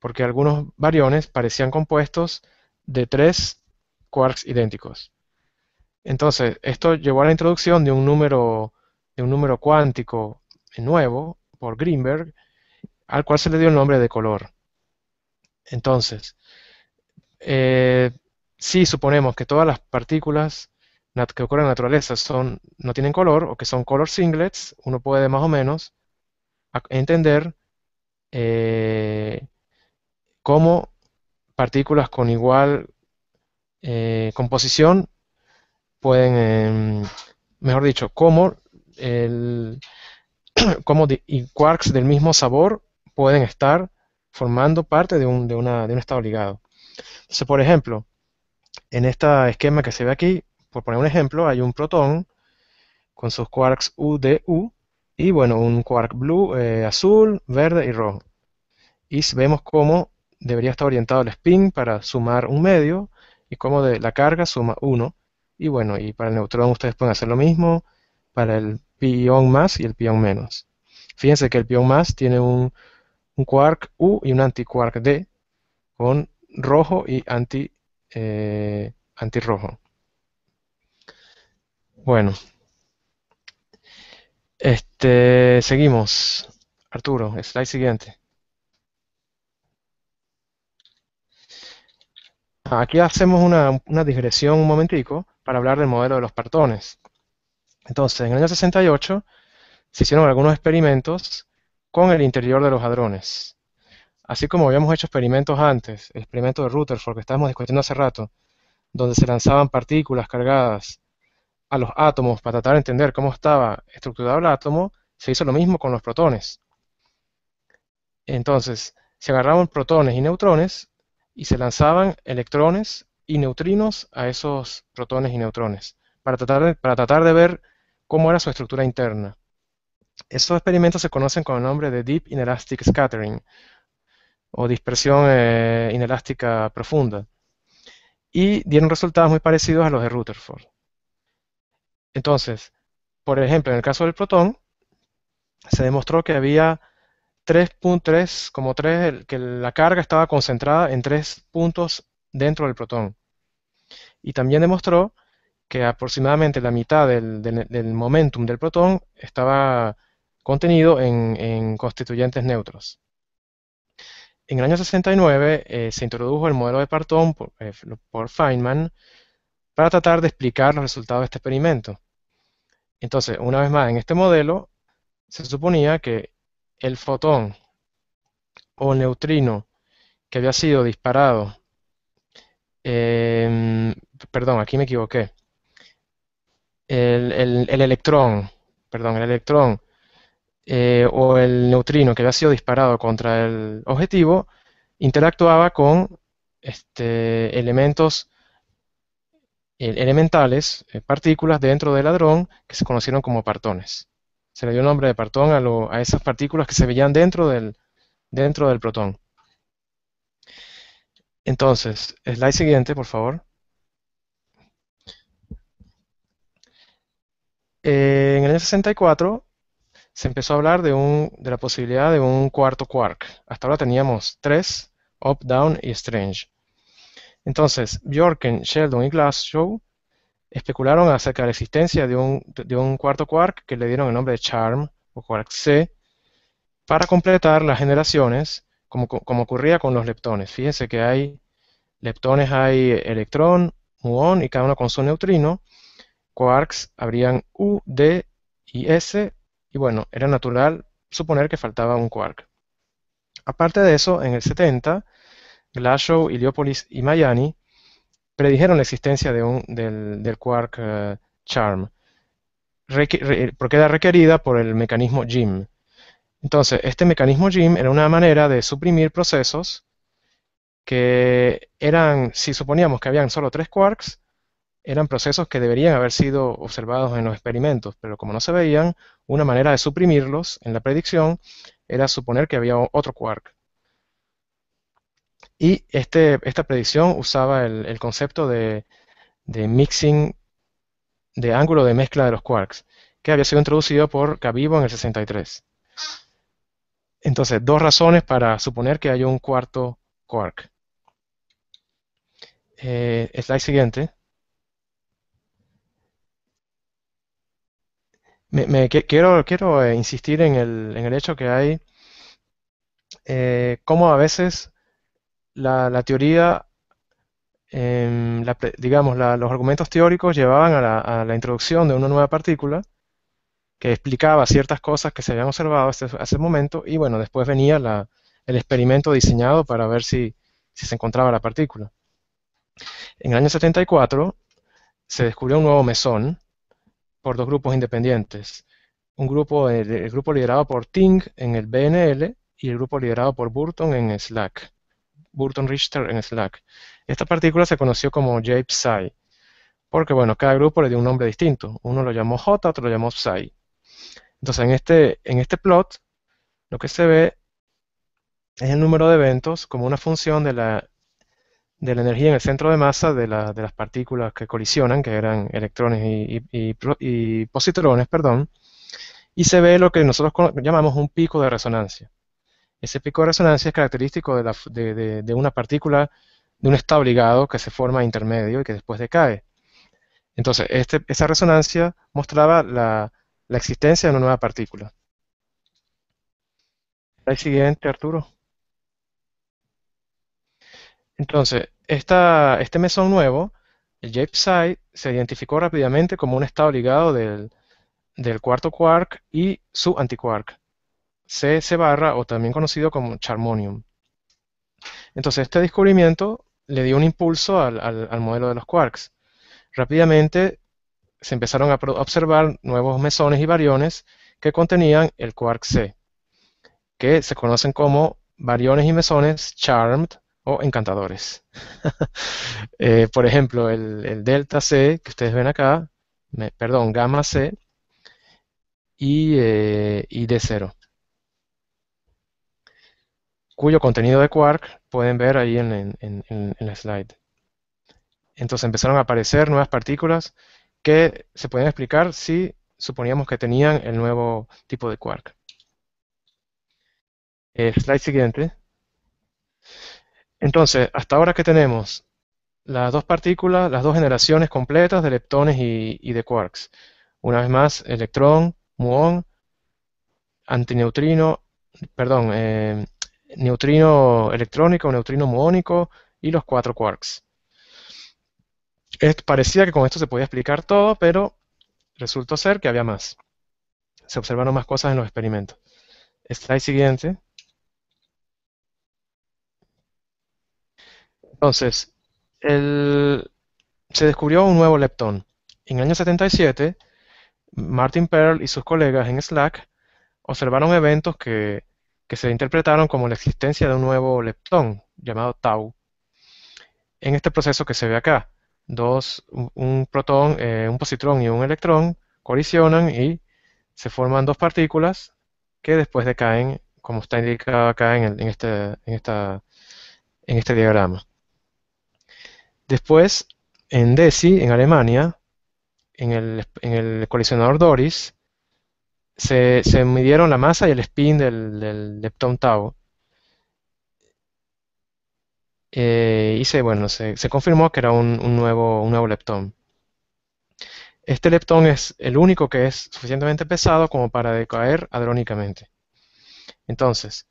porque algunos variones parecían compuestos de tres quarks idénticos. Entonces, esto llevó a la introducción de un número un número cuántico nuevo por Greenberg, al cual se le dio el nombre de color. Entonces, eh, si suponemos que todas las partículas que ocurren en la naturaleza son, no tienen color o que son color singlets, uno puede más o menos entender eh, cómo partículas con igual eh, composición pueden, em, mejor dicho, cómo el, como y quarks del mismo sabor pueden estar formando parte de un, de una, de un estado ligado. Entonces, por ejemplo, en este esquema que se ve aquí, por poner un ejemplo, hay un protón con sus quarks UDU y bueno, un quark blue, eh, azul, verde y rojo. Y vemos cómo debería estar orientado el spin para sumar un medio y cómo de la carga suma 1. Y bueno, y para el neutrón ustedes pueden hacer lo mismo, para el pión más y el pión menos. Fíjense que el pión más tiene un, quark U y un antiquark D con rojo y anti, eh, antirrojo. Bueno, este, seguimos. Arturo, slide siguiente. Aquí hacemos una, una digresión un momentico para hablar del modelo de los partones. Entonces, en el año 68 se hicieron algunos experimentos con el interior de los hadrones. Así como habíamos hecho experimentos antes, el experimento de Rutherford que estábamos discutiendo hace rato, donde se lanzaban partículas cargadas a los átomos para tratar de entender cómo estaba estructurado el átomo, se hizo lo mismo con los protones. Entonces, se agarraban protones y neutrones y se lanzaban electrones y neutrinos a esos protones y neutrones para tratar de, para tratar de ver cómo era su estructura interna. Estos experimentos se conocen con el nombre de Deep Inelastic Scattering o dispersión eh, inelástica profunda y dieron resultados muy parecidos a los de Rutherford. Entonces, por ejemplo, en el caso del protón, se demostró que había 3.3, como 3, que la carga estaba concentrada en tres puntos dentro del protón. Y también demostró que aproximadamente la mitad del, momentum del protón estaba contenido en, constituyentes neutros. En el año 69 eh, se introdujo el modelo de Parton eh, por, Feynman para tratar de explicar los resultados de este experimento. Entonces, una vez más, en este modelo se suponía que el fotón o neutrino que había sido disparado, em, perdón, aquí me equivoqué, el, electrón, perdón, el electrón eh, o el neutrino que había sido disparado contra el objetivo interactuaba con este, elementos eh, elementales, eh, partículas dentro del ladrón que se conocieron como partones. Se le dio nombre de partón a, lo, a esas partículas que se veían dentro del, dentro del protón. Entonces, slide siguiente, por favor. Eh, en el año 64 se empezó a hablar de, la posibilidad de un cuarto quark. Hasta ahora teníamos tres, Up, Down y Strange. Entonces, Bjorken, Sheldon y Glasshow especularon acerca de la existencia de un, cuarto quark que le dieron el nombre de Charm o quark C para completar las generaciones como, como ocurría con los leptones. Fíjense que hay leptones, hay electrón, muón y cada uno con su neutrino quarks habrían U, D y S, y bueno, era natural suponer que faltaba un quark. Aparte de eso, en el 70, Glashow, Iliópolis y Miami predijeron la existencia de un, del, quark eh, charm, porque era requerida por el mecanismo JIM. Entonces, este mecanismo JIM era una manera de suprimir procesos que eran, si suponíamos que habían solo tres quarks, eran procesos que deberían haber sido observados en los experimentos, pero como no se veían, una manera de suprimirlos en la predicción era suponer que había otro quark. Y este, esta predicción usaba el, concepto de, mixing, de ángulo de mezcla de los quarks, que había sido introducido por Cavivo en el 63. Entonces, dos razones para suponer que hay un cuarto quark. Eh, slide siguiente. quiero, quiero eh, insistir en el, en el hecho que hay como eh, cómo a veces la, teoría, em, digamos, los argumentos teóricos llevaban a la, introducción de una nueva partícula que explicaba ciertas cosas que se habían observado hasta ese momento y bueno, después venía la, el experimento diseñado para ver si, si, se encontraba la partícula. En el año 74 se descubrió un nuevo mesón por dos grupos independientes. Un grupo, eh, el, grupo liderado por Ting en el BNL y el grupo liderado por Burton en Slack. Burton Richter en Slack. Esta partícula se conoció como JPSI, porque bueno, cada grupo le dio un nombre distinto. Uno lo llamó J, otro lo llamó Psi. Entonces, en este, en este plot, lo que se ve es el número de eventos como una función de la de la energía en el centro de masa de, las partículas que colisionan, que eran electrones y, positrones, perdón, y se ve lo que nosotros llamamos un pico de resonancia. Ese pico de resonancia es característico de, la, de, una partícula, de un estado ligado que se forma intermedio y que después decae. Entonces, este, esa resonancia mostraba la, existencia de una nueva partícula. El siguiente, Arturo. Entonces, este mesón nuevo, el J-PSI, se identificó rápidamente como un estado ligado del, cuarto quark y su antiquark, C barra o también conocido como Charmonium. Entonces este descubrimiento le dio un impulso al, al modelo de los quarks. Rápidamente se empezaron a observar nuevos mesones y variones que contenían el quark C, que se conocen como variones y mesones charmed encantadores. Eh, por ejemplo, el, delta C que ustedes ven acá, perdón, gamma C y, eh, y D0, cuyo contenido de quark pueden ver ahí en, en, el slide. Entonces empezaron a aparecer nuevas partículas que se pueden explicar si suponíamos que tenían el nuevo tipo de quark. Eh, slide siguiente. Entonces, hasta ahora que tenemos las dos partículas, las dos generaciones completas de leptones y, de quarks. Una vez más, electrón, muón, antineutrino, perdón, eh, neutrino electrónico, neutrino muónico y los cuatro quarks. parecía que con esto se podía explicar todo, pero resultó ser que había más. Se observaron más cosas en los experimentos. Slide siguiente. Entonces, se descubrió un nuevo leptón. En el año 77, Martin Perl y sus colegas en Slack observaron eventos que, se interpretaron como la existencia de un nuevo leptón llamado tau. En este proceso que se ve acá, dos, un protón, eh, un positrón y un electrón colisionan y se forman dos partículas que después decaen, como está indicado acá en, este, en este diagrama. Después, en Desi, en Alemania, en el, colisionador Doris, se, midieron la masa y el spin del, leptón tau. Eh, y se, bueno, se, confirmó que era un, nuevo, un nuevo leptón. Este leptón es el único que es suficientemente pesado como para decaer adrónicamente. Entonces,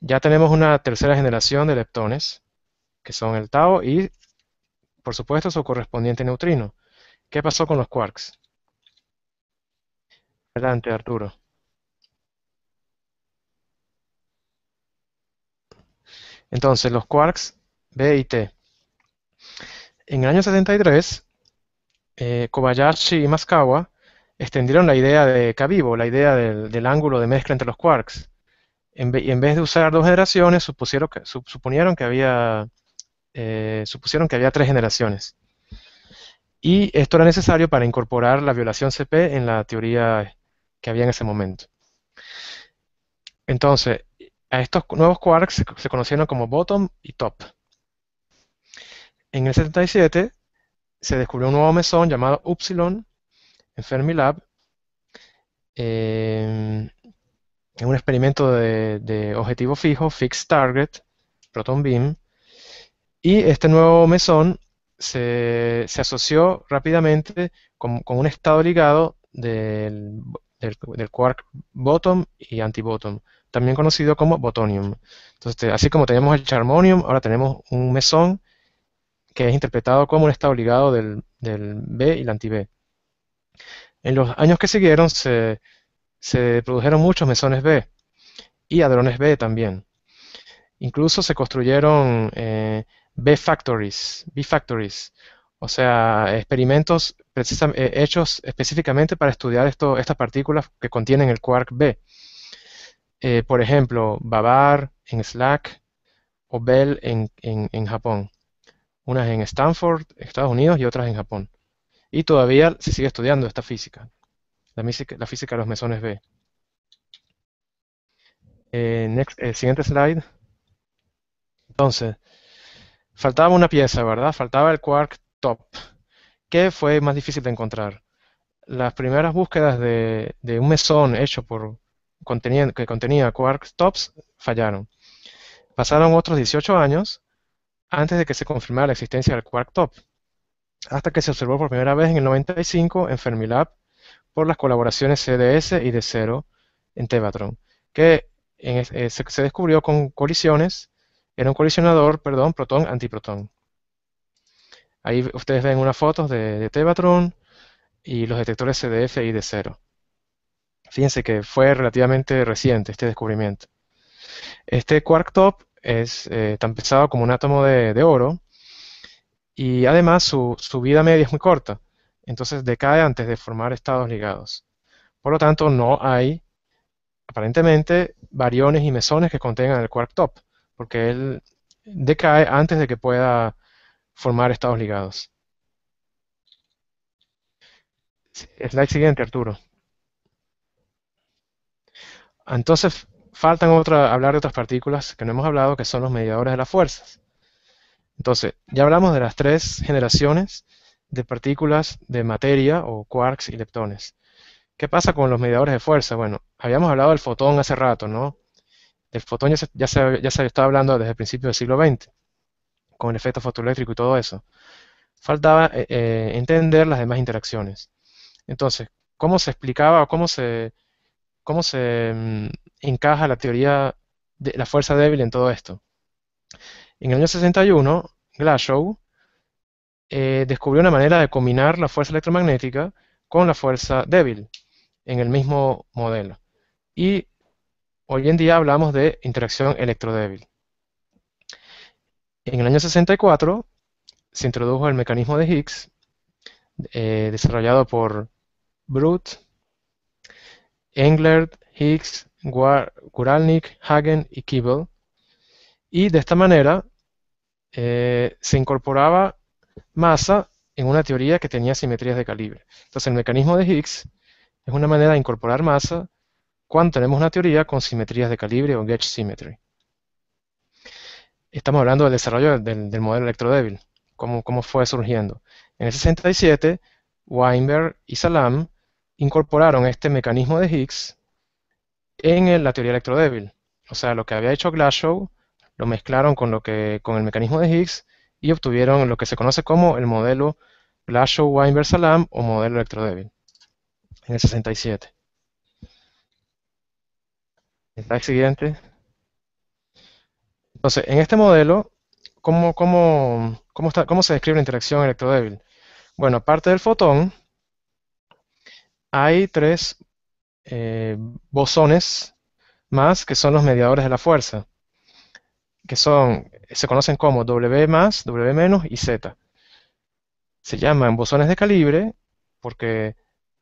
ya tenemos una tercera generación de leptones, que son el tau y por supuesto, su correspondiente neutrino. ¿Qué pasó con los quarks? Adelante, Arturo. Entonces, los quarks B y T. En el año 73, eh, Kobayashi y Maskawa extendieron la idea de K-vivo, la idea del, ángulo de mezcla entre los quarks. En, y en vez de usar dos generaciones, supusieron suponieron que había eh, supusieron que había tres generaciones. Y esto era necesario para incorporar la violación CP en la teoría que había en ese momento. Entonces, a estos nuevos quarks se, conocieron como bottom y top. En el 77 se descubrió un nuevo mesón llamado Upsilon en Fermilab, eh, en un experimento de, de objetivo fijo, Fixed Target, Proton Beam, y este nuevo mesón se, asoció rápidamente con, un estado ligado del, del, quark bottom y antibottom, también conocido como botonium. Entonces, así como tenemos el charmonium, ahora tenemos un mesón que es interpretado como un estado ligado del, B y el anti-B. En los años que siguieron se, produjeron muchos mesones B y hadrones B también. Incluso se construyeron eh, B-Factories, B-Factories, o sea, experimentos eh, hechos específicamente para estudiar esto, estas partículas que contienen el quark B. Eh, por ejemplo, Babar en Slack o Bell en, en, Japón. Unas en Stanford, Estados Unidos, y otras en Japón. Y todavía se sigue estudiando esta física, la, física, de los mesones B. Eh, el siguiente slide. Entonces, Faltaba una pieza, ¿verdad? Faltaba el quark top, que fue más difícil de encontrar. Las primeras búsquedas de, un mesón hecho por que contenía quark tops fallaron. Pasaron otros 18 años antes de que se confirmara la existencia del quark top, hasta que se observó por primera vez en el 95 en Fermilab por las colaboraciones CDS y D0 en Tevatron, que eh, se descubrió con colisiones era un colisionador, perdón, protón-antiprotón. Ahí ustedes ven unas fotos de, de Tevatron y los detectores CDF y de cero. Fíjense que fue relativamente reciente este descubrimiento. Este quark top es eh, tan pesado como un átomo de, oro y además su, vida media es muy corta, entonces decae antes de formar estados ligados. Por lo tanto, no hay, aparentemente, variones y mesones que contengan el quark top porque él decae antes de que pueda formar estados ligados. Slide siguiente, Arturo. Entonces, faltan otra, hablar de otras partículas que no hemos hablado, que son los mediadores de las fuerzas. Entonces, ya hablamos de las tres generaciones de partículas de materia o quarks y leptones. ¿Qué pasa con los mediadores de fuerza? Bueno, habíamos hablado del fotón hace rato, ¿no? El fotón ya se, ya se, estaba hablando desde el principio del siglo XX, con el efecto fotoeléctrico y todo eso. Faltaba eh, eh, entender las demás interacciones. Entonces, ¿cómo se explicaba o cómo se, cómo se mm, encaja la teoría de la fuerza débil en todo esto? En el año 61, Glashow eh, descubrió una manera de combinar la fuerza electromagnética con la fuerza débil en el mismo modelo. Y Hoy en día hablamos de interacción electrodébil. En el año 64 se introdujo el mecanismo de Higgs, eh, desarrollado por Brut, Englert, Higgs, Guralnik, Hagen y Kibble, y de esta manera eh, se incorporaba masa en una teoría que tenía simetrías de calibre. Entonces el mecanismo de Higgs es una manera de incorporar masa cuando tenemos una teoría con simetrías de calibre o gauge symmetry. Estamos hablando del desarrollo del, modelo electrodébil, cómo, fue surgiendo. En el 67, Weinberg y Salam incorporaron este mecanismo de Higgs en la teoría electrodébil. O sea, lo que había hecho Glashow lo mezclaron con, lo que, con el mecanismo de Higgs y obtuvieron lo que se conoce como el modelo Glashow-Weinberg-Salam o modelo electrodébil en el 67 siguiente. Entonces, en este modelo, ¿cómo, está, ¿cómo se describe la interacción electrodébil? Bueno, aparte del fotón, hay tres eh, bosones más que son los mediadores de la fuerza, que son, se conocen como W más, W menos y Z. Se llaman bosones de calibre porque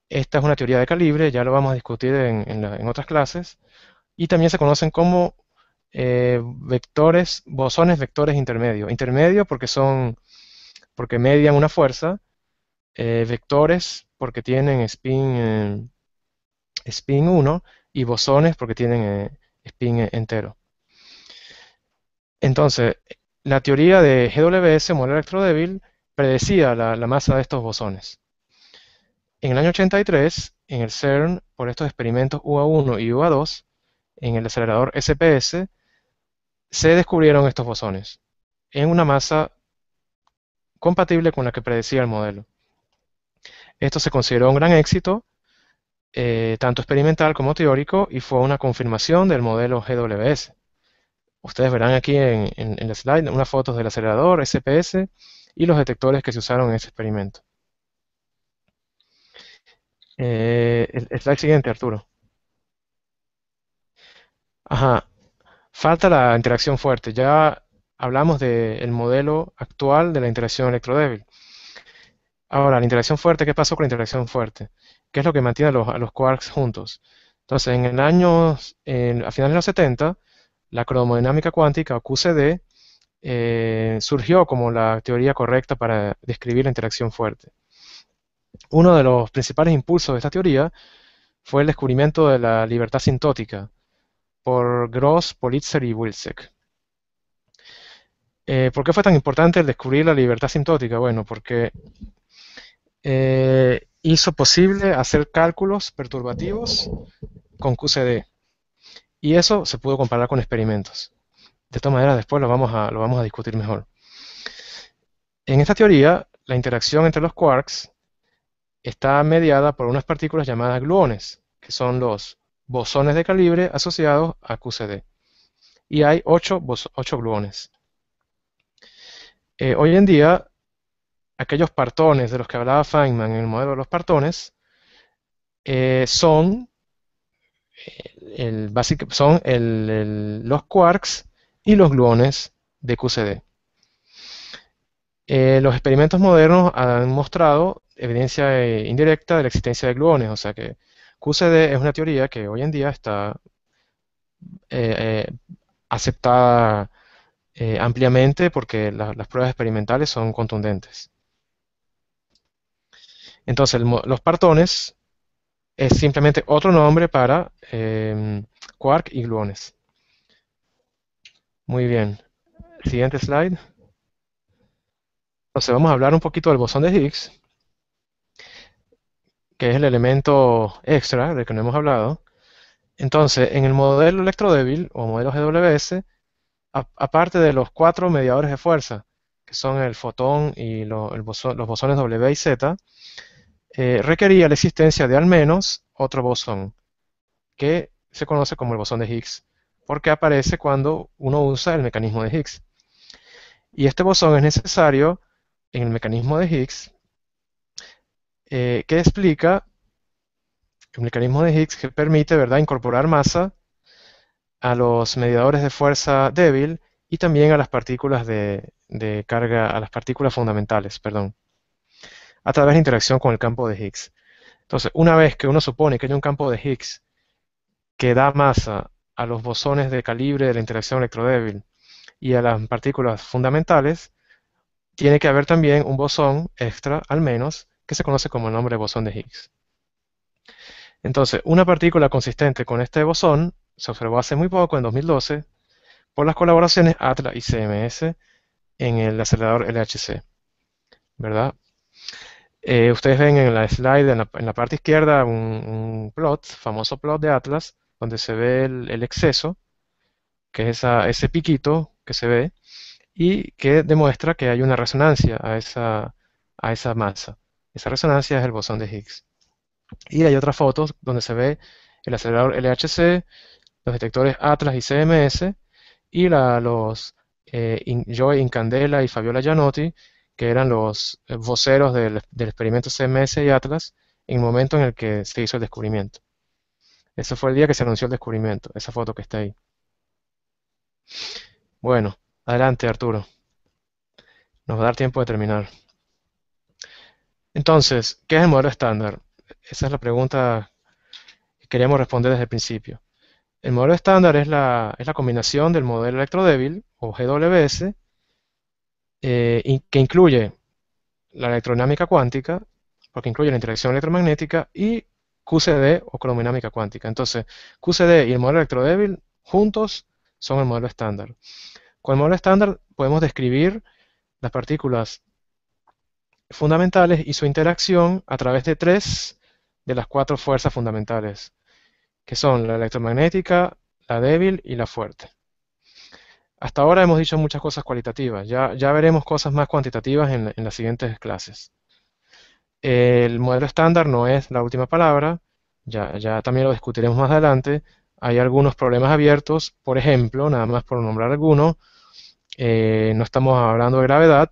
esta es una teoría de calibre, ya lo vamos a discutir en, en otras clases, y también se conocen como eh, vectores, bosones vectores intermedios. Intermedios porque son, porque median una fuerza, eh, vectores porque tienen spin, eh, spin 1 y bosones porque tienen spin entero. Entonces, la teoría de GWS, modelo electrodébil, predecía la, la masa de estos bosones. En el año 83, en el CERN, por estos experimentos UA1 y UA2, en el acelerador SPS, se descubrieron estos bosones en una masa compatible con la que predecía el modelo. Esto se consideró un gran éxito, eh, tanto experimental como teórico, y fue una confirmación del modelo GWS. Ustedes verán aquí en, el slide unas fotos del acelerador SPS y los detectores que se usaron en ese experimento. Eh, el slide siguiente, Arturo. Ajá. Falta la interacción fuerte. Ya hablamos del modelo actual de la interacción electrodébil. Ahora, la interacción fuerte, ¿qué pasó con la interacción fuerte? ¿Qué es lo que mantiene a los, quarks juntos? Entonces, en el año, a finales de los 70, la cromodinámica cuántica, o QCD, eh, surgió como la teoría correcta para describir la interacción fuerte. Uno de los principales impulsos de esta teoría fue el descubrimiento de la libertad sintótica, por Gross, Politzer y Wilczek. Eh, ¿Por qué fue tan importante el descubrir la libertad sintótica? Bueno, porque eh, hizo posible hacer cálculos perturbativos con QCD. Y eso se pudo comparar con experimentos. De todas maneras, después lo vamos a, lo vamos a discutir mejor. En esta teoría, la interacción entre los quarks está mediada por unas partículas llamadas gluones, que son los bosones de calibre asociados a QCD. Y hay 8, gluones. Eh, hoy en día, aquellos partones de los que hablaba Feynman en el modelo de los partones eh, eh, son, el son los quarks y los gluones de QCD. los experimentos modernos han mostrado evidencia indirecta de la existencia de gluones, o sea que QCD es una teoría que hoy en día está eh, eh, aceptada eh, ampliamente porque las pruebas experimentales son contundentes. Entonces, los partones es simplemente otro nombre para em, quark y gluones. Muy bien. Siguiente slide. Entonces, vamos a hablar un poquito del bosón de Higgs que es el elemento extra del que no hemos hablado. Entonces, en el modelo electrodébil o modelo GWS, aparte de los cuatro mediadores de fuerza, que son el fotón y los bosones W y Z, eh, requería la existencia de al menos otro bosón, que se conoce como el bosón de Higgs, porque aparece cuando uno usa el mecanismo de Higgs. Y este bosón es necesario en el mecanismo de Higgs eh, que explica el mecanismo de Higgs que permite ¿verdad? incorporar masa a los mediadores de fuerza débil y también a las partículas de, carga, a las partículas fundamentales, perdón, a través de interacción con el campo de Higgs. Entonces, una vez que uno supone que hay un campo de Higgs que da masa a los bosones de calibre de la interacción electrodébil y a las partículas fundamentales, tiene que haber también un bosón extra, al menos, que se conoce como el nombre de bosón de Higgs. Entonces, una partícula consistente con este bosón se observó hace muy poco, en 2012, por las colaboraciones ATLAS y CMS en el acelerador LHC. ¿Verdad? Eh, ustedes ven en la slide, en la, parte izquierda, un, plot, famoso plot de Atlas, donde se ve el, exceso, que es ese piquito que se ve, y que demuestra que hay una resonancia a esa masa. Esa resonancia es el bosón de Higgs. Y hay otras fotos donde se ve el acelerador LHC, los detectores Atlas y CMS, y la, los eh, Joey Incandela y Fabiola Gianotti, que eran los eh, voceros del, del, experimento CMS y Atlas, en el momento en el que se hizo el descubrimiento. Ese fue el día que se anunció el descubrimiento, esa foto que está ahí. Bueno, adelante Arturo. Nos va a dar tiempo de terminar. Entonces, ¿qué es el modelo estándar? Esa es la pregunta que queríamos responder desde el principio. El modelo estándar es la, combinación del modelo electrodébil, o GWS, eh, que incluye la electrodinámica cuántica, porque incluye la interacción electromagnética, y QCD o cromodinámica cuántica. Entonces, QCD y el modelo electrodébil juntos son el modelo estándar. Con el modelo estándar podemos describir las partículas fundamentales y su interacción a través de tres de las cuatro fuerzas fundamentales, que son la electromagnética, la débil y la fuerte. Hasta ahora hemos dicho muchas cosas cualitativas, ya, veremos cosas más cuantitativas en, las siguientes clases. El modelo estándar no es la última palabra, ya, también lo discutiremos más adelante. Hay algunos problemas abiertos, por ejemplo, nada más por nombrar alguno, eh, no estamos hablando de gravedad,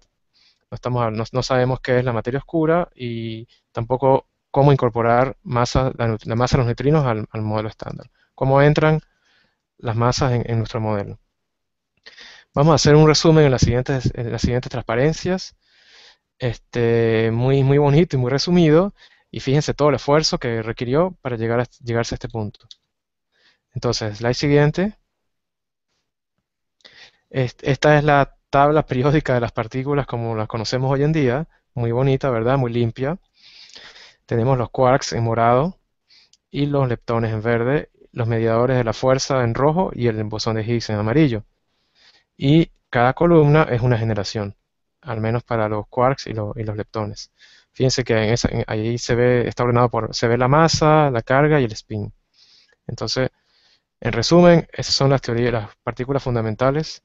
no, sabemos qué es la materia oscura y tampoco cómo incorporar masa, la, masa de los neutrinos al, modelo estándar. Cómo entran las masas en, nuestro modelo. Vamos a hacer un resumen en las siguientes, en las siguientes transparencias. Este, muy, muy bonito y muy resumido. Y fíjense todo el esfuerzo que requirió para llegar a, llegarse a este punto. Entonces, slide siguiente. esta es la tabla periódica de las partículas como las conocemos hoy en día, muy bonita, ¿verdad? Muy limpia. Tenemos los quarks en morado y los leptones en verde, los mediadores de la fuerza en rojo y el bosón de Higgs en amarillo. Y cada columna es una generación, al menos para los quarks y, los leptones. Fíjense que ahí se ve, está ordenado por, se ve la masa, la carga y el spin. Entonces, en resumen, esas son las teorías, de las partículas fundamentales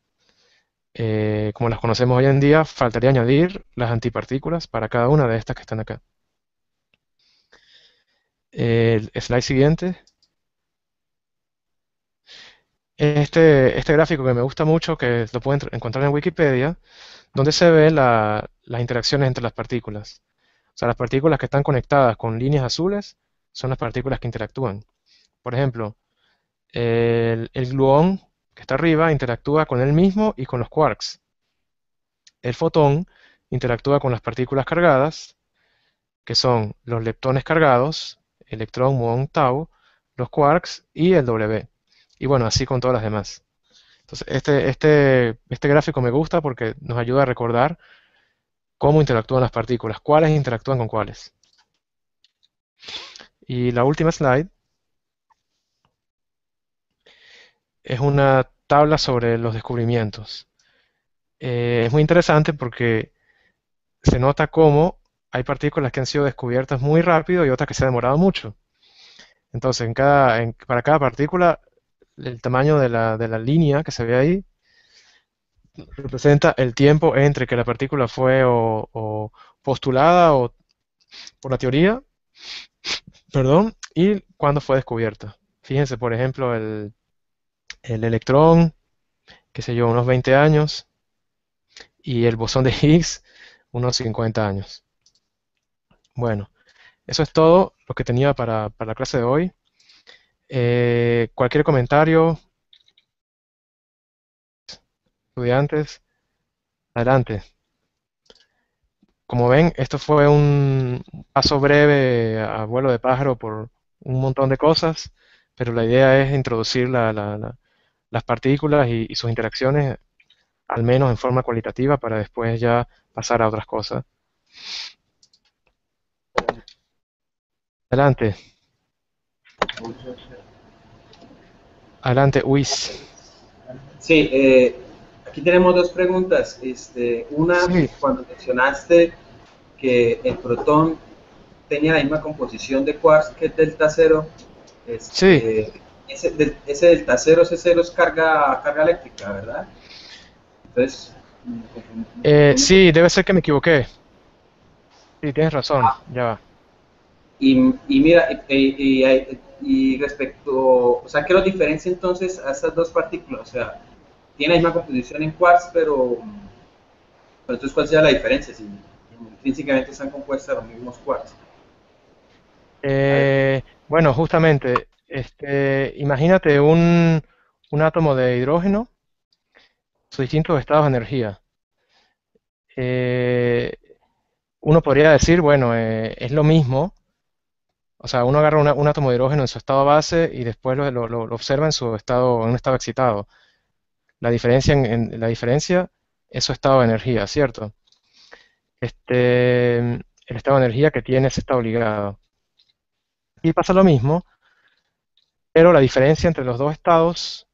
eh, como las conocemos hoy en día, faltaría añadir las antipartículas para cada una de estas que están acá. El slide siguiente. Este, este gráfico que me gusta mucho, que lo pueden encontrar en Wikipedia, donde se ven las interacciones entre las partículas. O sea, las partículas que están conectadas con líneas azules son las partículas que interactúan. Por ejemplo, el, el gluón que está arriba interactúa con él mismo y con los quarks. El fotón interactúa con las partículas cargadas, que son los leptones cargados, electrón, muón, tau, los quarks y el W. Y bueno, así con todas las demás. Entonces, este, este, este gráfico me gusta porque nos ayuda a recordar cómo interactúan las partículas, cuáles interactúan con cuáles. Y la última slide es una tabla sobre los descubrimientos. Eh, es muy interesante porque se nota cómo hay partículas que han sido descubiertas muy rápido y otras que se han demorado mucho. Entonces, en cada, para cada partícula, el tamaño de la, línea que se ve ahí representa el tiempo entre que la partícula fue postulada por la teoría, perdón, y cuando fue descubierta. Fíjense, por ejemplo, el, el electrón, que se llevó unos 20 años, y el bosón de Higgs, unos 50 años. Bueno, eso es todo lo que tenía para, la clase de hoy. Eh, cualquier comentario, estudiantes, adelante. Como ven, esto fue un paso breve a vuelo de pájaro por un montón de cosas, pero la idea es introducir la las partículas y, sus interacciones, al menos en forma cualitativa, para después ya pasar a otras cosas. Adelante. Adelante, Luis. Sí, eh, aquí tenemos dos preguntas. Este, una, cuando mencionaste que el protón tenía la misma composición de quarks que delta cero, este, sí ese, del, ese delta 0, c 0 es carga, carga eléctrica, ¿verdad? Entonces... Eh, sí, debe ser que me equivoqué. Sí, tienes razón, ah. ya Y, y mira, eh, eh, y, y, respecto, o sea, ¿qué lo diferencia entonces a estas dos partículas? O sea, tiene la misma composición en quarks, pero, entonces, ¿cuál sería la diferencia? Si intrínsecamente están compuestas de los mismos quarks. Eh, bueno, justamente, este, imagínate un, átomo de hidrógeno, sus distintos estados de energía. Eh, uno podría decir, bueno, eh, es lo mismo. O sea, uno agarra un átomo de hidrógeno en su estado base y después lo, observa en su estado, en un estado excitado. La diferencia, en, la diferencia es su estado de energía, ¿cierto? Este, el estado de energía que tiene ese estado ligado. Y pasa lo mismo pero la diferencia entre los dos estados,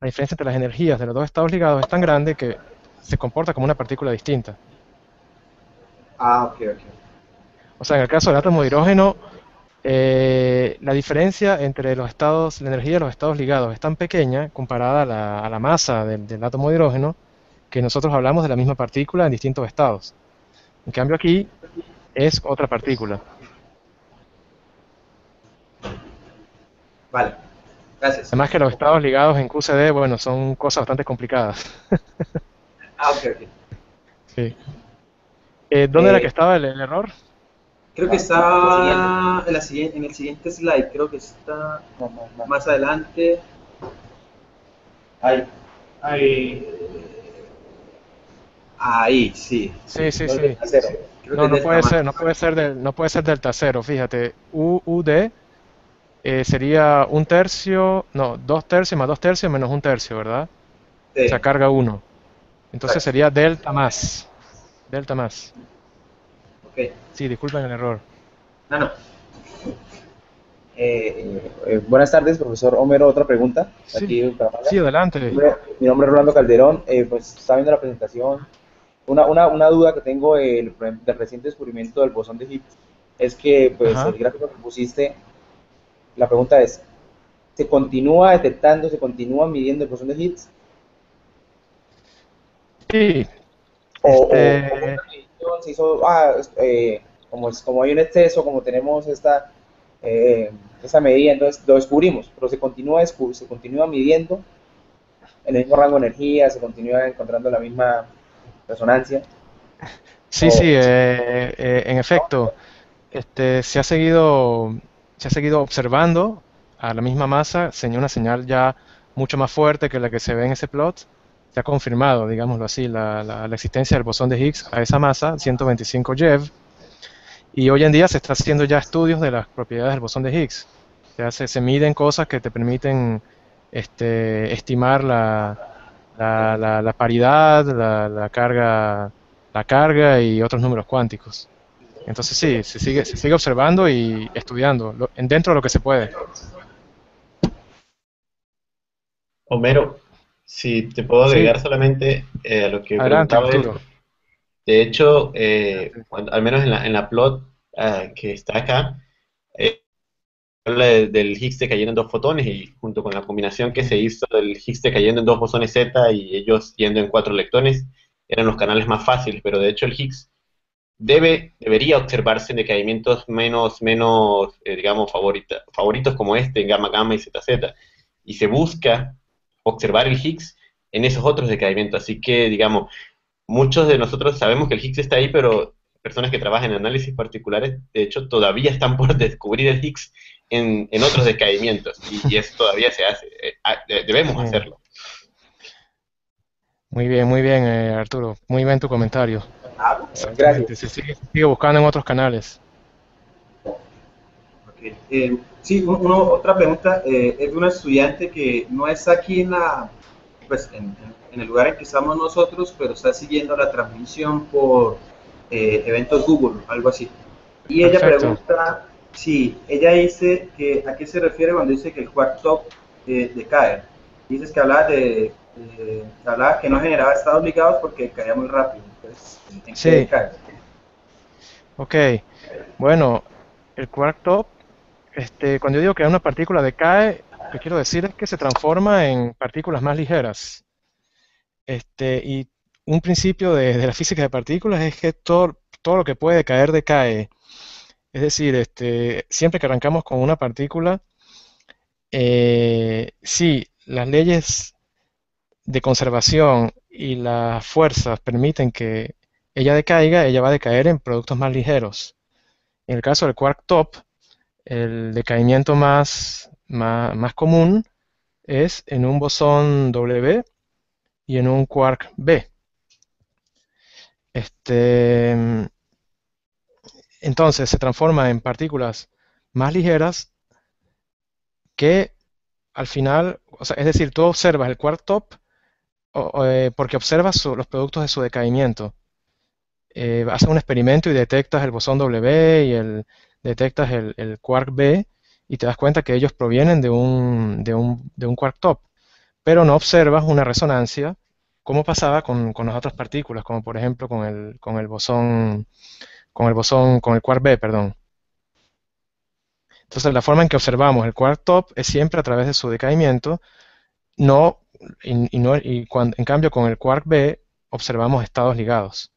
la diferencia entre las energías de los dos estados ligados es tan grande que se comporta como una partícula distinta. Ah, ok, ok. O sea, en el caso del átomo de hidrógeno, eh, la diferencia entre los estados, la energía de los estados ligados es tan pequeña comparada a la, masa del, del, átomo de hidrógeno que nosotros hablamos de la misma partícula en distintos estados. En cambio aquí es otra partícula. Vale, gracias. Además que los estados ligados en QCD, bueno, son cosas bastante complicadas. ah, ok, ok. Sí. Eh, ¿Dónde era eh, que estaba el, error? Creo que ah, estaba en, el siguiente slide, creo que está más adelante. Ahí. Ahí. Ahí, sí. Sí, sí, sí. No, no puede ser, no puede ser del, no puede ser delta cero, fíjate. U, U, eh, sería un tercio, no, dos tercios más dos tercios menos un tercio, ¿verdad? Se carga uno. Entonces sería delta más. Delta más. Sí, disculpen el error. No, no. Eh, eh, buenas tardes, profesor Homero. Otra pregunta. Sí, adelante. Mi nombre es Rolando Calderón. Eh, pues está viendo la presentación. Una, una, una duda que tengo del, reciente descubrimiento del bosón de Higgs es que pues, el gráfico que pusiste la pregunta es, ¿se continúa detectando, se continúa midiendo el porcentaje de hits? Sí. O, este, se hizo, ah, este, eh, como, como hay un exceso, como tenemos esta, eh, medida, entonces lo descubrimos, pero se continúa, se continúa midiendo en el mismo rango de energía, se continúa encontrando la misma resonancia. Sí, sí, eh, eh, en efecto. Este, se ha seguido se ha seguido observando a la misma masa, una señal ya mucho más fuerte que la que se ve en ese plot, se ha confirmado, digámoslo así, la, existencia del bosón de Higgs a esa masa, 125 GeV, y hoy en día se están haciendo ya estudios de las propiedades del bosón de Higgs. se, miden cosas que te permiten este, estimar la, paridad, la, carga, la carga y otros números cuánticos. Entonces sí, se sigue, observando y estudiando dentro de lo que se puede. Homero, si te puedo agregar solamente eh, a lo que preguntaba. De hecho, eh, al menos en la, plot ah, que está acá, eh, habla del Higgs cayendo en dos fotones y junto con la combinación que se hizo del Higgs cayendo en dos bosones Z y ellos yendo en cuatro electrones, eran los canales más fáciles, pero de hecho el Higgs debe, debería observarse en decaimientos menos, menos eh, digamos, favoritos como este, en gamma gamma y ZZ. Y se busca observar el Higgs en esos otros decaimientos. Así que, digamos, muchos de nosotros sabemos que el Higgs está ahí, pero personas que trabajan en análisis particulares, de hecho, todavía están por descubrir el Higgs en, otros decaimientos. Y, eso todavía se hace. Eh, ah, debemos hacerlo. Muy bien, muy bien, eh, Arturo. Muy bien tu comentario gracias se sigue, buscando en otros canales. Eh, sí, otra pregunta eh, es de una estudiante que no está aquí en, la, pues, en, el lugar en que estamos nosotros, pero está siguiendo la transmisión por eh, eventos Google, algo así. Y ella pregunta, sí, ella dice que a qué se refiere cuando dice que el cuarto decae. Dices que habla de, de que no generaba estados ligados porque caía muy rápido sí. Ok, bueno, el quark top, este, cuando yo digo que una partícula decae, lo que quiero decir es que se transforma en partículas más ligeras. Este, y un principio de, la física de partículas es que todo, lo que puede caer decae. Es decir, este, siempre que arrancamos con una partícula, eh, sí, las leyes de conservación y las fuerzas permiten que ella decaiga, ella va a decaer en productos más ligeros. En el caso del quark top, el decaimiento más, más, común es en un bosón W y en un quark B. Este, entonces se transforma en partículas más ligeras que al final, es decir, tú observas el quark top eh, porque observas los productos de su decaimiento. Eh, haces un experimento y detectas el bosón W y el, detectas el, quark B y te das cuenta que ellos provienen de un, de un, de un quark top, pero no observas una resonancia como pasaba con, con, las otras partículas, como por ejemplo con el, con el bosón, con el bosón, con el quark B, perdón. Entonces la forma en que observamos el quark top es siempre a través de su decaimiento, no y, en cambio con el quark B observamos estados ligados.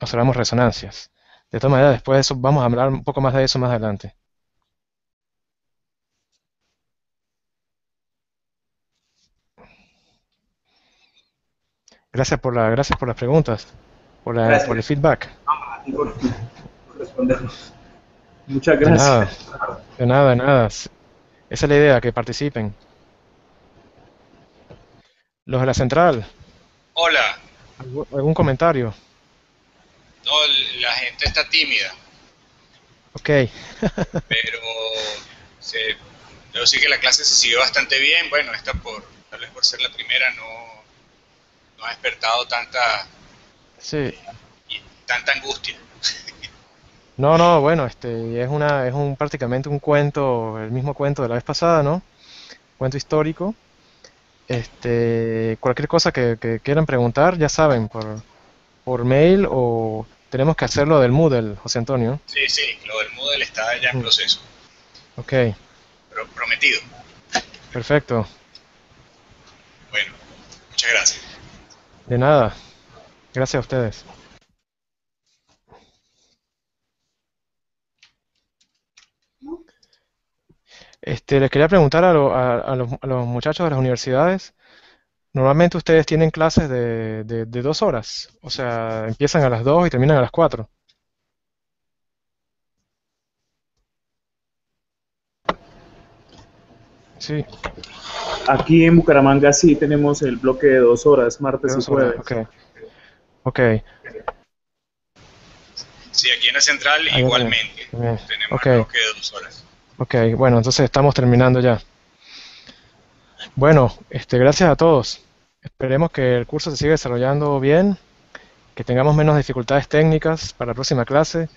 Observamos resonancias. De todas maneras, después eso vamos a hablar un poco más de eso más adelante. Gracias por, la, gracias por las preguntas, por, el feedback. Muchas gracias. de nada, de nada. Esa es la idea, que participen. Los de la central. Hola. ¿Algún comentario? No, la gente está tímida. Ok. pero, se, decir sí que la clase se siguió bastante bien. Bueno, esta por, tal vez por ser la primera no, no ha despertado tanta, sí. tanta angustia. No, no, bueno, este, es una, es un prácticamente un cuento, el mismo cuento de la vez pasada, ¿no? Cuento histórico, este, cualquier cosa que, quieran preguntar, ya saben, por, por mail o tenemos que hacerlo del Moodle, José Antonio. Sí, sí, lo del Moodle está ya en mm. proceso. Ok. prometido. Perfecto. Bueno, muchas gracias. De nada. Gracias a ustedes. Este, les quería preguntar a, los, muchachos de las universidades, normalmente ustedes tienen clases de, dos horas, o sea, empiezan a las dos y terminan a las cuatro. Sí. Aquí en Bucaramanga sí tenemos el bloque de dos horas, martes y jueves. ok. Sí, aquí en la central ah, igualmente. Tenemos el bloque de dos horas. Ok, bueno, entonces estamos terminando ya. Bueno, este, gracias a todos. Esperemos que el curso se siga desarrollando bien, que tengamos menos dificultades técnicas para la próxima clase.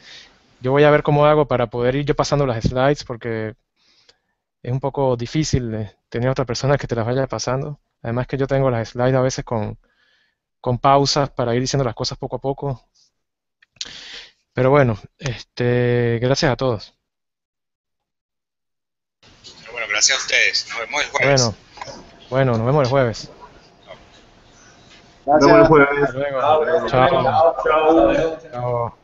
Yo voy a ver cómo hago para poder ir yo pasando las slides porque es un poco difícil eh, tener otra persona que te las vaya pasando. Además que yo tengo las slides a veces con, con pausas para ir diciendo las cosas poco a poco. Pero bueno, este, gracias a todos. Gracias a ustedes. Nos vemos el jueves. Bueno, nos vemos el jueves. Nos vemos el jueves. Hasta luego. Chao. Chao. Chao.